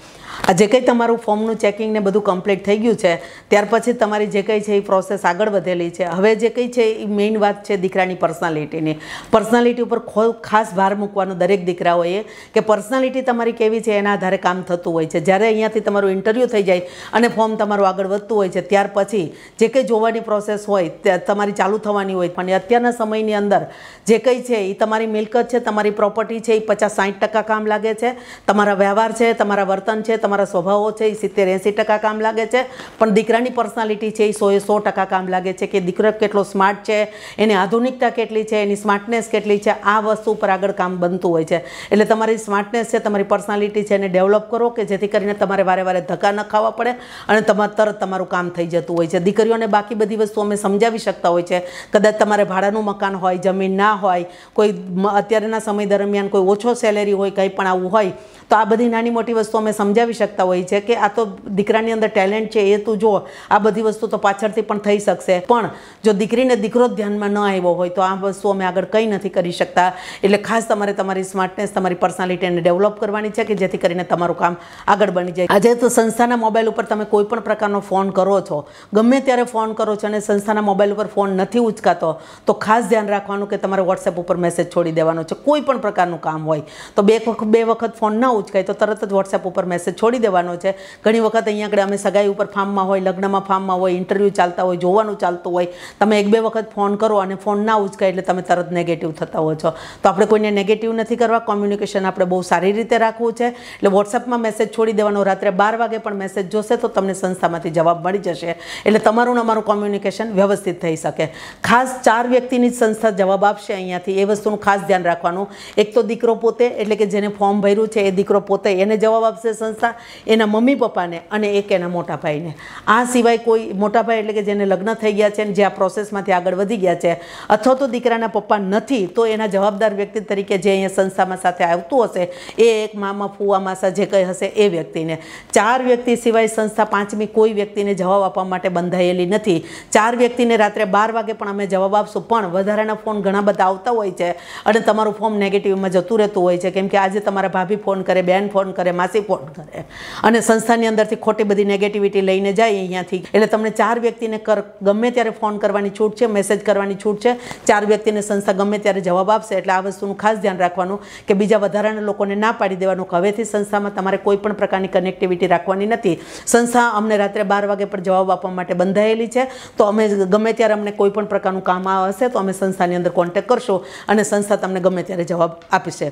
આ જે કંઈ તમારું ફોર્મનું ચેકિંગ ને બધું કમ્પ્લીટ થઈ ગયું છે ત્યાર પછી તમારી જે કંઈ છે એ પ્રોસેસ આગળ વધેલી છે હવે જે કંઈ છે એ મેઇન મેઇન વાત છે દીકરાની પર્સનાલિટીની પર્સનાલિટી ઉપર ખાસ ભાર મૂકવાનો દરેક દીકરાઓએ કે પર્સનાલિટી તમારી કેવી છે એના આધારે કામ થતું હોય છે જ્યારે અહીંયાથી તમારું ઇન્ટરવ્યૂ થઈ જાય અને ફોર્મ તમારું આગળ વધતું હોય છે ત્યાર પછી જે કંઈ જોવાની પ્રોસેસ હોય તમારી ચાલુ થવાની હોય પણ અત્યારના સમયની અંદર જે કંઈ છે એ તમારી મિલકત છે તમારી પ્રોપર્ટી છે એ પચાસ સાઠ ટકા કામ લાગે છે તમારા વ્યવહાર છે તમારા વર્તન છે તમારા સ્વભાવો છે એ સિત્તેર એંસી ટકા કામ લાગે છે પણ દીકરાની પર્સનાલિટી છે એ સો એ સો ટકા કામ લાગે છે કે દીકરો કેટલો સ્માર્ટ છે એની આધુનિકતા કેટલી છે એની સ્માર્ટનેસ કેટલી છે આ વસ્તુ ઉપર આગળ કામ બનતું હોય છે એટલે તમારી સ્માર્ટનેસ છે તમારી પર્સનાલિટી છે એને ડેવલપ કરો કે જેથી કરીને તમારે વારે વારે ધક્કા ન ખાવા પડે અને તમારે તરત તમારું કામ થઈ જતું હોય છે દીકરીઓને બાકી બધી વસ્તુ અમે સમજાવી શકતા હોય છે કદાચ તમારે ભાડાનું મકાન હોય જમીન ના હોય કોઈ અત્યારના સમય દરમિયાન કોઈ ઓછો સેલેરી હોય કંઈ પણ આવું હોય તો આ બધી નાની મોટી વસ્તુ અમે સમજાવી શકતા હોઈએ છીએ કે આ તો દીકરાની અંદર ટેલેન્ટ છે એ તું જો આ બધી વસ્તુ તો પાછળથી પણ થઈ શકશે પણ જો દીકરીને દીકરો ધ્યાનમાં ન આવ્યો હોય તો આ વસ્તુ અમે આગળ કંઈ નથી કરી શકતા એટલે ખાસ તમારે તમારી સ્માર્ટનેસ તમારી પર્સનાલિટી ડેવલપ કરવાની છે કે જેથી કરીને તમારું કામ આગળ બની જાય આજે તો સંસ્થાના મોબાઈલ ઉપર તમે કોઈ પણ પ્રકારનો ફોન કરો છો ગમે ત્યારે ફોન કરો છો અને સંસ્થાના મોબાઈલ ઉપર ફોન નથી ઉચકાતો તો ખાસ ધ્યાન રાખવાનું કે તમારે વોટ્સએપ ઉપર મેસેજ છોડી દેવાનો છે કોઈ પણ પ્રકારનું કામ હોય તો બે વખત બે વખત ફોન ન ઉચકાય તો તરત જ વોટ્સએપ ઉપર મેસેજ છોડી દેવાનો છે ઘણી વખત અહીંયા આગળ અમે સગાઈ ઉપર ફાર્મમાં હોય લગ્નમાં ફાર્મમાં હોય ઇન્ટરવ્યૂ ચાલતા હોય જોવાનું ચાલતું હોય તમે એક બે વખત ફોન ઓન કરો અને ફોન ના ઉચકાય એટલે તમે તરત નેગેટિવ થતા હો છો તો આપણે કોઈને નેગેટિવ નથી કરવા કોમ્યુનિકેશન આપણે બહુ સારી રીતે રાખવું છે એટલે વોટ્સએપમાં મેસેજ છોડી દેવાનો રાત્રે બાર વાગે પણ મેસેજ જોશે તો તમને સંસ્થામાંથી જવાબ મળી જશે એટલે તમારું અમારું કોમ્યુનિકેશન વ્યવસ્થિત થઈ શકે ખાસ ચાર વ્યક્તિની જ સંસ્થા જવાબ આપશે અહીંયાથી એ વસ્તુનું ખાસ ધ્યાન રાખવાનું એક તો દીકરો પોતે એટલે કે જેને ફોર્મ ભર્યું છે એ દીકરો પોતે એને જવાબ આપશે સંસ્થા એના મમ્મી પપ્પાને અને એક એના મોટા ભાઈને આ સિવાય કોઈ મોટા ભાઈ એટલે કે જેને લગ્ન થઈ ગયા છે અને જે આ પ્રોસેસમાંથી આગળ વધી વધી ગયા છે અથવા તો દીકરાના પપ્પા નથી તો એના જવાબદાર વ્યક્તિ તરીકે જે અહીંયા સંસ્થામાં સાથે આવતું હશે એ એક મામા ફુવા માસા જે કંઈ હશે એ વ્યક્તિને ચાર વ્યક્તિ સિવાય સંસ્થા પાંચમી કોઈ વ્યક્તિને જવાબ આપવા માટે બંધાયેલી નથી ચાર વ્યક્તિને રાત્રે બાર વાગે પણ અમે જવાબ આપશું પણ વધારાના ફોન ઘણા બધા આવતા હોય છે અને તમારું ફોર્મ નેગેટિવમાં જતું રહેતું હોય છે કેમકે આજે તમારા ભાભી ફોન કરે બેન ફોન કરે માસી ફોન કરે અને સંસ્થાની અંદરથી ખોટી બધી નેગેટિવિટી લઈને જાય અહીંયાથી એટલે તમને ચાર વ્યક્તિને કર ગમે ત્યારે ફોન કરવાની છૂટ છે મેસેજ કરવાની છૂટ છે ચાર વ્યક્તિને સંસ્થા ગમે ત્યારે જવાબ આપશે એટલે આ વસ્તુનું ખાસ ધ્યાન રાખવાનું કે બીજા વધારાના લોકોને ના પાડી દેવાનું હવેથી સંસ્થામાં તમારે કોઈ પણ પ્રકારની કનેક્ટિવિટી રાખવાની નથી સંસ્થા અમને રાત્રે બાર વાગે પર જવાબ આપવા માટે બંધાયેલી છે તો અમે ગમે ત્યારે અમને કોઈપણ પ્રકારનું કામ હશે તો અમે સંસ્થાની અંદર કોન્ટેક કરશો અને સંસ્થા તમને ગમે ત્યારે જવાબ આપશે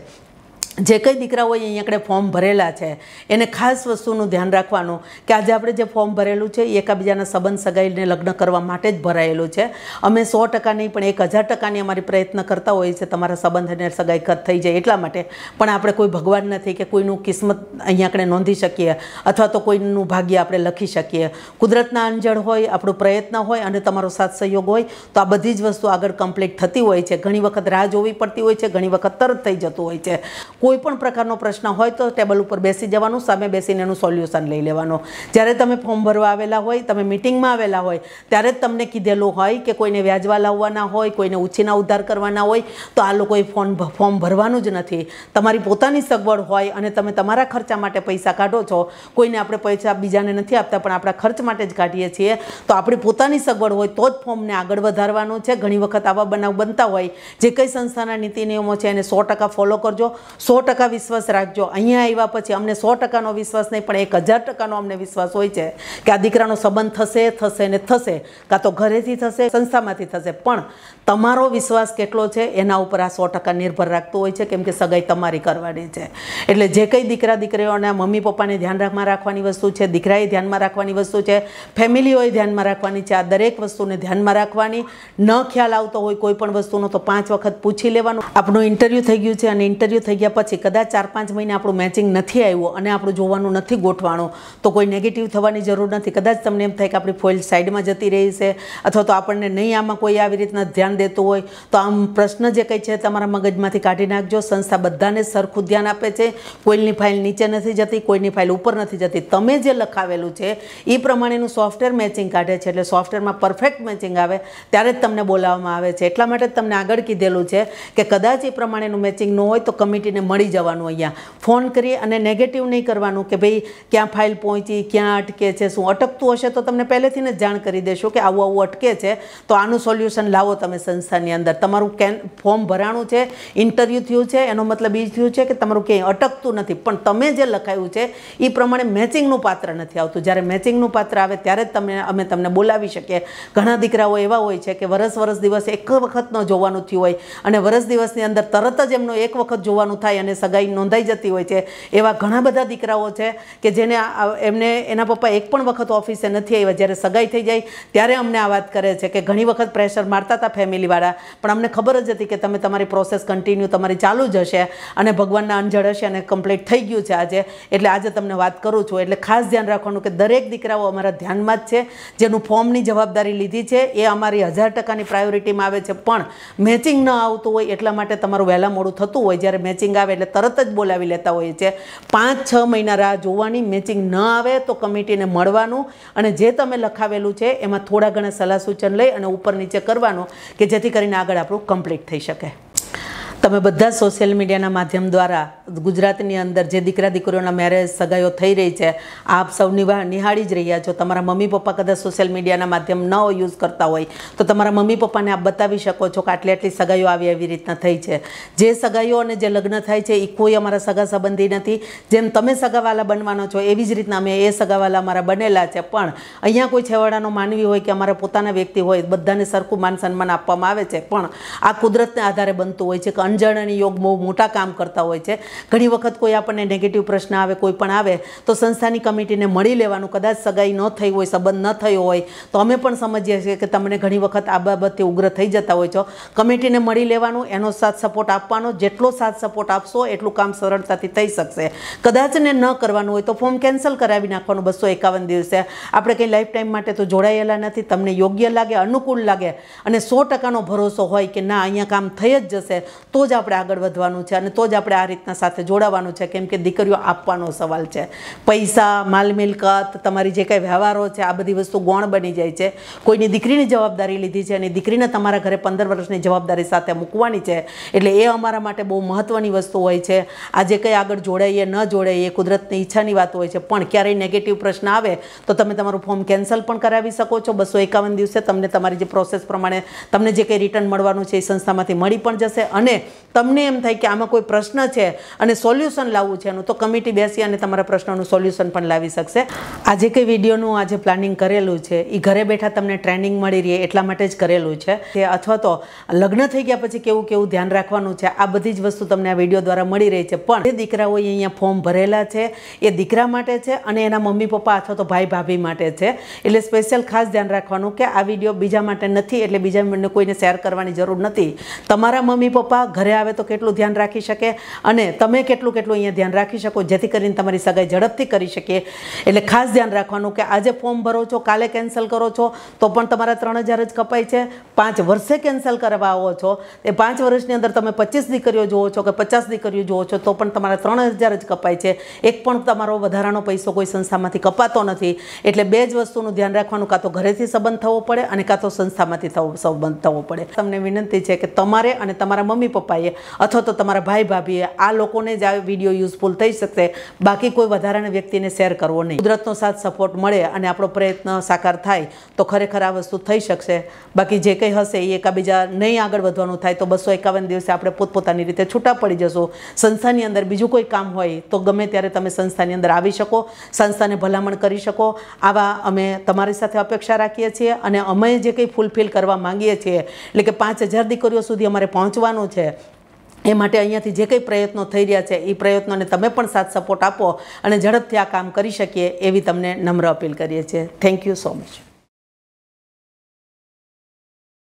જે કંઈ દીકરાઓએ અહીંયા આગળ ફોર્મ ભરેલા છે એને ખાસ વસ્તુનું ધ્યાન રાખવાનું કે આજે આપણે જે ફોર્મ ભરેલું છે એ એકબીજાના સંબંધ સગાઈને લગ્ન કરવા માટે જ ભરાયેલું છે અમે સો ટકા નહીં પણ એક હજાર ટકાની અમારી પ્રયત્ન કરતા હોઈએ છીએ તમારા સંબંધ અને સગાઈ કદ થઈ જાય એટલા માટે પણ આપણે કોઈ ભગવાન નથી કે કોઈનું કિસ્મત અહીંયા આપણે નોંધી શકીએ અથવા તો કોઈનું ભાગ્ય આપણે લખી શકીએ કુદરતના અંજળ હોય આપણો પ્રયત્ન હોય અને તમારો સાથ સહયોગ હોય તો આ બધી જ વસ્તુ આગળ કમ્પ્લીટ થતી હોય છે ઘણી વખત રાહ જોવી પડતી હોય છે ઘણી વખત તરત થઈ જતું હોય છે કોઈ પણ પ્રકારનો પ્રશ્ન હોય તો ટેબલ ઉપર બેસી જવાનું સામે બેસીને એનું સોલ્યુશન લઈ લેવાનું જ્યારે તમે ફોર્મ ભરવા આવેલા હોય તમે મિટિંગમાં આવેલા હોય ત્યારે જ તમને કીધેલું હોય કે કોઈને વ્યાજવા લાવવાના હોય કોઈને ઉછીના ઉદ્ધાર કરવાના હોય તો આ લોકોએ ફોન ફોર્મ ભરવાનું જ નથી તમારી પોતાની સગવડ હોય અને તમે તમારા ખર્ચા માટે પૈસા કાઢો છો કોઈને આપણે પૈસા બીજાને નથી આપતા પણ આપણા ખર્ચ માટે જ કાઢીએ છીએ તો આપણી પોતાની સગવડ હોય તો જ ફોર્મને આગળ વધારવાનું છે ઘણી વખત આવા બનાવ બનતા હોય જે કંઈ સંસ્થાના નીતિ નિયમો છે એને સો ટકા ફોલો કરજો સો સો ટકા વિશ્વાસ રાખજો અહીંયા આવ્યા પછી અમને સો ટકાનો વિશ્વાસ નહીં પણ એક હજાર ટકાનો અમને વિશ્વાસ હોય છે કે આ દીકરાનો સંબંધ થશે થશે ને થશે કાં તો ઘરેથી થશે સંસ્થામાંથી થશે પણ તમારો વિશ્વાસ કેટલો છે એના ઉપર આ સો ટકા નિર્ભર રાખતો હોય છે કેમકે સગાઈ તમારી કરવાની છે એટલે જે કંઈ દીકરા દીકરીઓના મમ્મી પપ્પાને ધ્યાનમાં રાખવાની વસ્તુ છે દીકરાએ ધ્યાનમાં રાખવાની વસ્તુ છે ફેમિલીઓએ ધ્યાનમાં રાખવાની છે આ દરેક વસ્તુને ધ્યાનમાં રાખવાની ન ખ્યાલ આવતો હોય કોઈ પણ વસ્તુનો તો પાંચ વખત પૂછી લેવાનું આપણું ઇન્ટરવ્યૂ થઈ ગયું છે અને ઇન્ટરવ્યૂ થઈ ગયા પછી પછી કદાચ ચાર પાંચ મહિને આપણું મેચિંગ નથી આવ્યું અને આપણું જોવાનું નથી ગોઠવાનું તો કોઈ નેગેટિવ થવાની જરૂર નથી કદાચ તમને એમ થાય કે આપણી ફોઇલ સાઈડમાં જતી રહી છે અથવા તો આપણને નહીં આમાં કોઈ આવી રીતના ધ્યાન દેતું હોય તો આમ પ્રશ્ન જે કંઈ છે તમારા મગજમાંથી કાઢી નાખજો સંસ્થા બધાને સરખું ધ્યાન આપે છે કોઈની ફાઇલ નીચે નથી જતી કોઈની ફાઇલ ઉપર નથી જતી તમે જે લખાવેલું છે એ પ્રમાણેનું સોફ્ટવેર મેચિંગ કાઢે છે એટલે સોફ્ટવેરમાં પરફેક્ટ મેચિંગ આવે ત્યારે જ તમને બોલાવવામાં આવે છે એટલા માટે જ તમને આગળ કીધેલું છે કે કદાચ એ પ્રમાણેનું મેચિંગ ન હોય તો કમિટીને મળી જવાનું અહીંયા ફોન કરી અને નેગેટિવ નહીં કરવાનું કે ભાઈ ક્યાં ફાઇલ પહોંચી ક્યાં અટકે છે શું અટકતું હશે તો તમને પહેલેથી જ જાણ કરી દેશો કે આવું આવું અટકે છે તો આનું સોલ્યુશન લાવો તમે સંસ્થાની અંદર તમારું કેન ફોર્મ ભરાણું છે ઇન્ટરવ્યૂ થયું છે એનો મતલબ એ થયું છે કે તમારું ક્યાંય અટકતું નથી પણ તમે જે લખાયું છે એ પ્રમાણે મેચિંગનું પાત્ર નથી આવતું જ્યારે મેચિંગનું પાત્ર આવે ત્યારે જ તમે અમે તમને બોલાવી શકીએ ઘણા દીકરાઓ એવા હોય છે કે વરસ વરસ દિવસ એક વખતનો જોવાનું થયું હોય અને વરસ દિવસની અંદર તરત જ એમનો એક વખત જોવાનું થાય અને સગાઈ નોંધાઈ જતી હોય છે એવા ઘણા બધા દીકરાઓ છે કે જેને એમને એના પપ્પા એક પણ વખત ઓફિસે નથી આવ્યા જ્યારે સગાઈ થઈ જાય ત્યારે અમને આ વાત કરે છે કે ઘણી વખત પ્રેશર મારતા હતા ફેમિલીવાળા પણ અમને ખબર જ હતી કે તમે તમારી પ્રોસેસ કન્ટિન્યુ તમારી ચાલુ જ હશે અને ભગવાનના અંજળ હશે અને કમ્પ્લીટ થઈ ગયું છે આજે એટલે આજે તમને વાત કરું છું એટલે ખાસ ધ્યાન રાખવાનું કે દરેક દીકરાઓ અમારા ધ્યાનમાં જ છે જેનું ફોર્મની જવાબદારી લીધી છે એ અમારી હજાર ટકાની પ્રાયોરિટીમાં આવે છે પણ મેચિંગ ન આવતું હોય એટલા માટે તમારું વહેલા મોડું થતું હોય જ્યારે મેચિંગ આવે આવે એટલે તરત જ બોલાવી લેતા હોઈએ છીએ પાંચ છ મહિના રાહ જોવાની મેચિંગ ન આવે તો કમિટીને મળવાનું અને જે તમે લખાવેલું છે એમાં થોડા ઘણા સલાહ સૂચન લઈ અને ઉપર નીચે કરવાનું કે જેથી કરીને આગળ આપણું કમ્પ્લીટ થઈ શકે તમે બધા સોશિયલ મીડિયાના માધ્યમ દ્વારા ગુજરાતની અંદર જે દીકરા દીકરીઓના મેરેજ સગાઈઓ થઈ રહી છે આપ સૌ નિહાળી જ રહ્યા છો તમારા મમ્મી પપ્પા કદાચ સોશિયલ મીડિયાના માધ્યમ ન યુઝ કરતા હોય તો તમારા મમ્મી પપ્પાને આપ બતાવી શકો છો કે આટલી આટલી સગાઈઓ આવી એવી રીતના થઈ છે જે સગાઈઓ અને જે લગ્ન થાય છે એ કોઈ અમારા સગા સંબંધી નથી જેમ તમે સગાવાલા બનવાનો છો એવી જ રીતના અમે એ સગાવાલા અમારા બનેલા છે પણ અહીંયા કોઈ છેવાડાનો માનવી હોય કે અમારા પોતાના વ્યક્તિ હોય બધાને સરખું માન સન્માન આપવામાં આવે છે પણ આ કુદરતને આધારે બનતું હોય છે કે અંજણની યોગ બહુ મોટા કામ કરતા હોય છે ઘણી વખત કોઈ આપણને નેગેટિવ પ્રશ્ન આવે કોઈ પણ આવે તો સંસ્થાની કમિટીને મળી લેવાનું કદાચ સગાઈ ન થઈ હોય સંબંધ ન થયો હોય તો અમે પણ સમજીએ છીએ કે તમને ઘણી વખત આ બાબતે ઉગ્ર થઈ જતા હોય છો કમિટીને મળી લેવાનું એનો સાથ સપોર્ટ આપવાનો જેટલો સાથ સપોર્ટ આપશો એટલું કામ સરળતાથી થઈ શકશે કદાચને ન કરવાનું હોય તો ફોર્મ કેન્સલ કરાવી નાખવાનું બસો એકાવન દિવસે આપણે કંઈ લાઈફ ટાઈમ માટે તો જોડાયેલા નથી તમને યોગ્ય લાગે અનુકૂળ લાગે અને સો ટકાનો ભરોસો હોય કે ના અહીંયા કામ થઈ જ જશે તો જ આપણે આગળ વધવાનું છે અને તો જ આપણે આ રીતના સાથે જોડાવાનું છે કેમ કે દીકરીઓ આપવાનો સવાલ છે પૈસા માલ મિલકત તમારી જે કંઈ વ્યવહારો છે આ બધી વસ્તુ ગૌણ બની જાય છે કોઈની દીકરીની જવાબદારી લીધી છે અને દીકરીને તમારા ઘરે પંદર વર્ષની જવાબદારી સાથે મૂકવાની છે એટલે એ અમારા માટે બહુ મહત્ત્વની વસ્તુ હોય છે આજે કંઈ આગળ જોડાઈએ ન જોડાઈએ કુદરતની ઈચ્છાની વાત હોય છે પણ ક્યારેય નેગેટિવ પ્રશ્ન આવે તો તમે તમારું ફોર્મ કેન્સલ પણ કરાવી શકો છો બસો એકાવન દિવસે તમને તમારી જે પ્રોસેસ પ્રમાણે તમને જે કંઈ રિટર્ન મળવાનું છે એ સંસ્થામાંથી મળી પણ જશે અને તમને એમ થાય કે આમાં કોઈ પ્રશ્ન છે અને સોલ્યુશન લાવવું છે એનું તો કમિટી બેસી અને તમારા પ્રશ્નોનું સોલ્યુશન પણ લાવી શકશે આજે કંઈ વિડીયોનું આજે પ્લાનિંગ કરેલું છે એ ઘરે બેઠા તમને ટ્રેનિંગ મળી રહે એટલા માટે જ કરેલું છે કે અથવા તો લગ્ન થઈ ગયા પછી કેવું કેવું ધ્યાન રાખવાનું છે આ બધી જ વસ્તુ તમને આ વિડીયો દ્વારા મળી રહી છે પણ જે દીકરાઓએ અહીંયા ફોર્મ ભરેલા છે એ દીકરા માટે છે અને એના મમ્મી પપ્પા અથવા તો ભાઈ ભાભી માટે છે એટલે સ્પેશિયલ ખાસ ધ્યાન રાખવાનું કે આ વિડીયો બીજા માટે નથી એટલે બીજા કોઈને શેર કરવાની જરૂર નથી તમારા મમ્મી પપ્પા ઘરે આવે તો કેટલું ધ્યાન રાખી શકે અને તમે કેટલું કેટલું અહીંયા ધ્યાન રાખી શકો જેથી કરીને તમારી સગાઈ ઝડપથી કરી શકીએ એટલે ખાસ ધ્યાન રાખવાનું કે આજે ફોર્મ ભરો છો કાલે કેન્સલ કરો છો તો પણ તમારા ત્રણ હજાર જ કપાય છે પાંચ વર્ષે કેન્સલ કરવા આવો છો એ પાંચ વર્ષની અંદર તમે પચીસ દીકરીઓ જુઓ છો કે પચાસ દીકરીઓ જુઓ છો તો પણ તમારા ત્રણ હજાર જ કપાય છે એક પણ તમારો વધારાનો પૈસો કોઈ સંસ્થામાંથી કપાતો નથી એટલે બે જ વસ્તુનું ધ્યાન રાખવાનું કાં તો ઘરેથી સંબંધ થવો પડે અને કાં તો સંસ્થામાંથી થવો સંબંધ થવો પડે તમને વિનંતી છે કે તમારે અને તમારા મમ્મી પપ્પાએ અથવા તો તમારા ભાઈ ભાભીએ આ લોકો લોકોને જ આ વિડીયો યુઝફુલ થઈ શકશે બાકી કોઈ વધારાના વ્યક્તિને શેર કરવો નહીં કુદરતનો સાથ સપોર્ટ મળે અને આપણો પ્રયત્ન સાકાર થાય તો ખરેખર આ વસ્તુ થઈ શકશે બાકી જે કંઈ હશે એ એકબીજા નહીં આગળ વધવાનું થાય તો બસો એકાવન દિવસે આપણે પોતપોતાની રીતે છૂટા પડી જશું સંસ્થાની અંદર બીજું કોઈ કામ હોય તો ગમે ત્યારે તમે સંસ્થાની અંદર આવી શકો સંસ્થાને ભલામણ કરી શકો આવા અમે તમારી સાથે અપેક્ષા રાખીએ છીએ અને અમે જે કંઈ ફૂલફિલ કરવા માંગીએ છીએ એટલે કે પાંચ હજાર દીકરીઓ સુધી અમારે પહોંચવાનું છે એ માટે અહીંયાથી જે કંઈ પ્રયત્નો થઈ રહ્યા છે એ પ્રયત્નોને તમે પણ સાથ સપોર્ટ આપો અને ઝડપથી આ કામ કરી શકીએ એવી તમને નમ્ર અપીલ કરીએ છીએ થેન્ક યુ સો મચ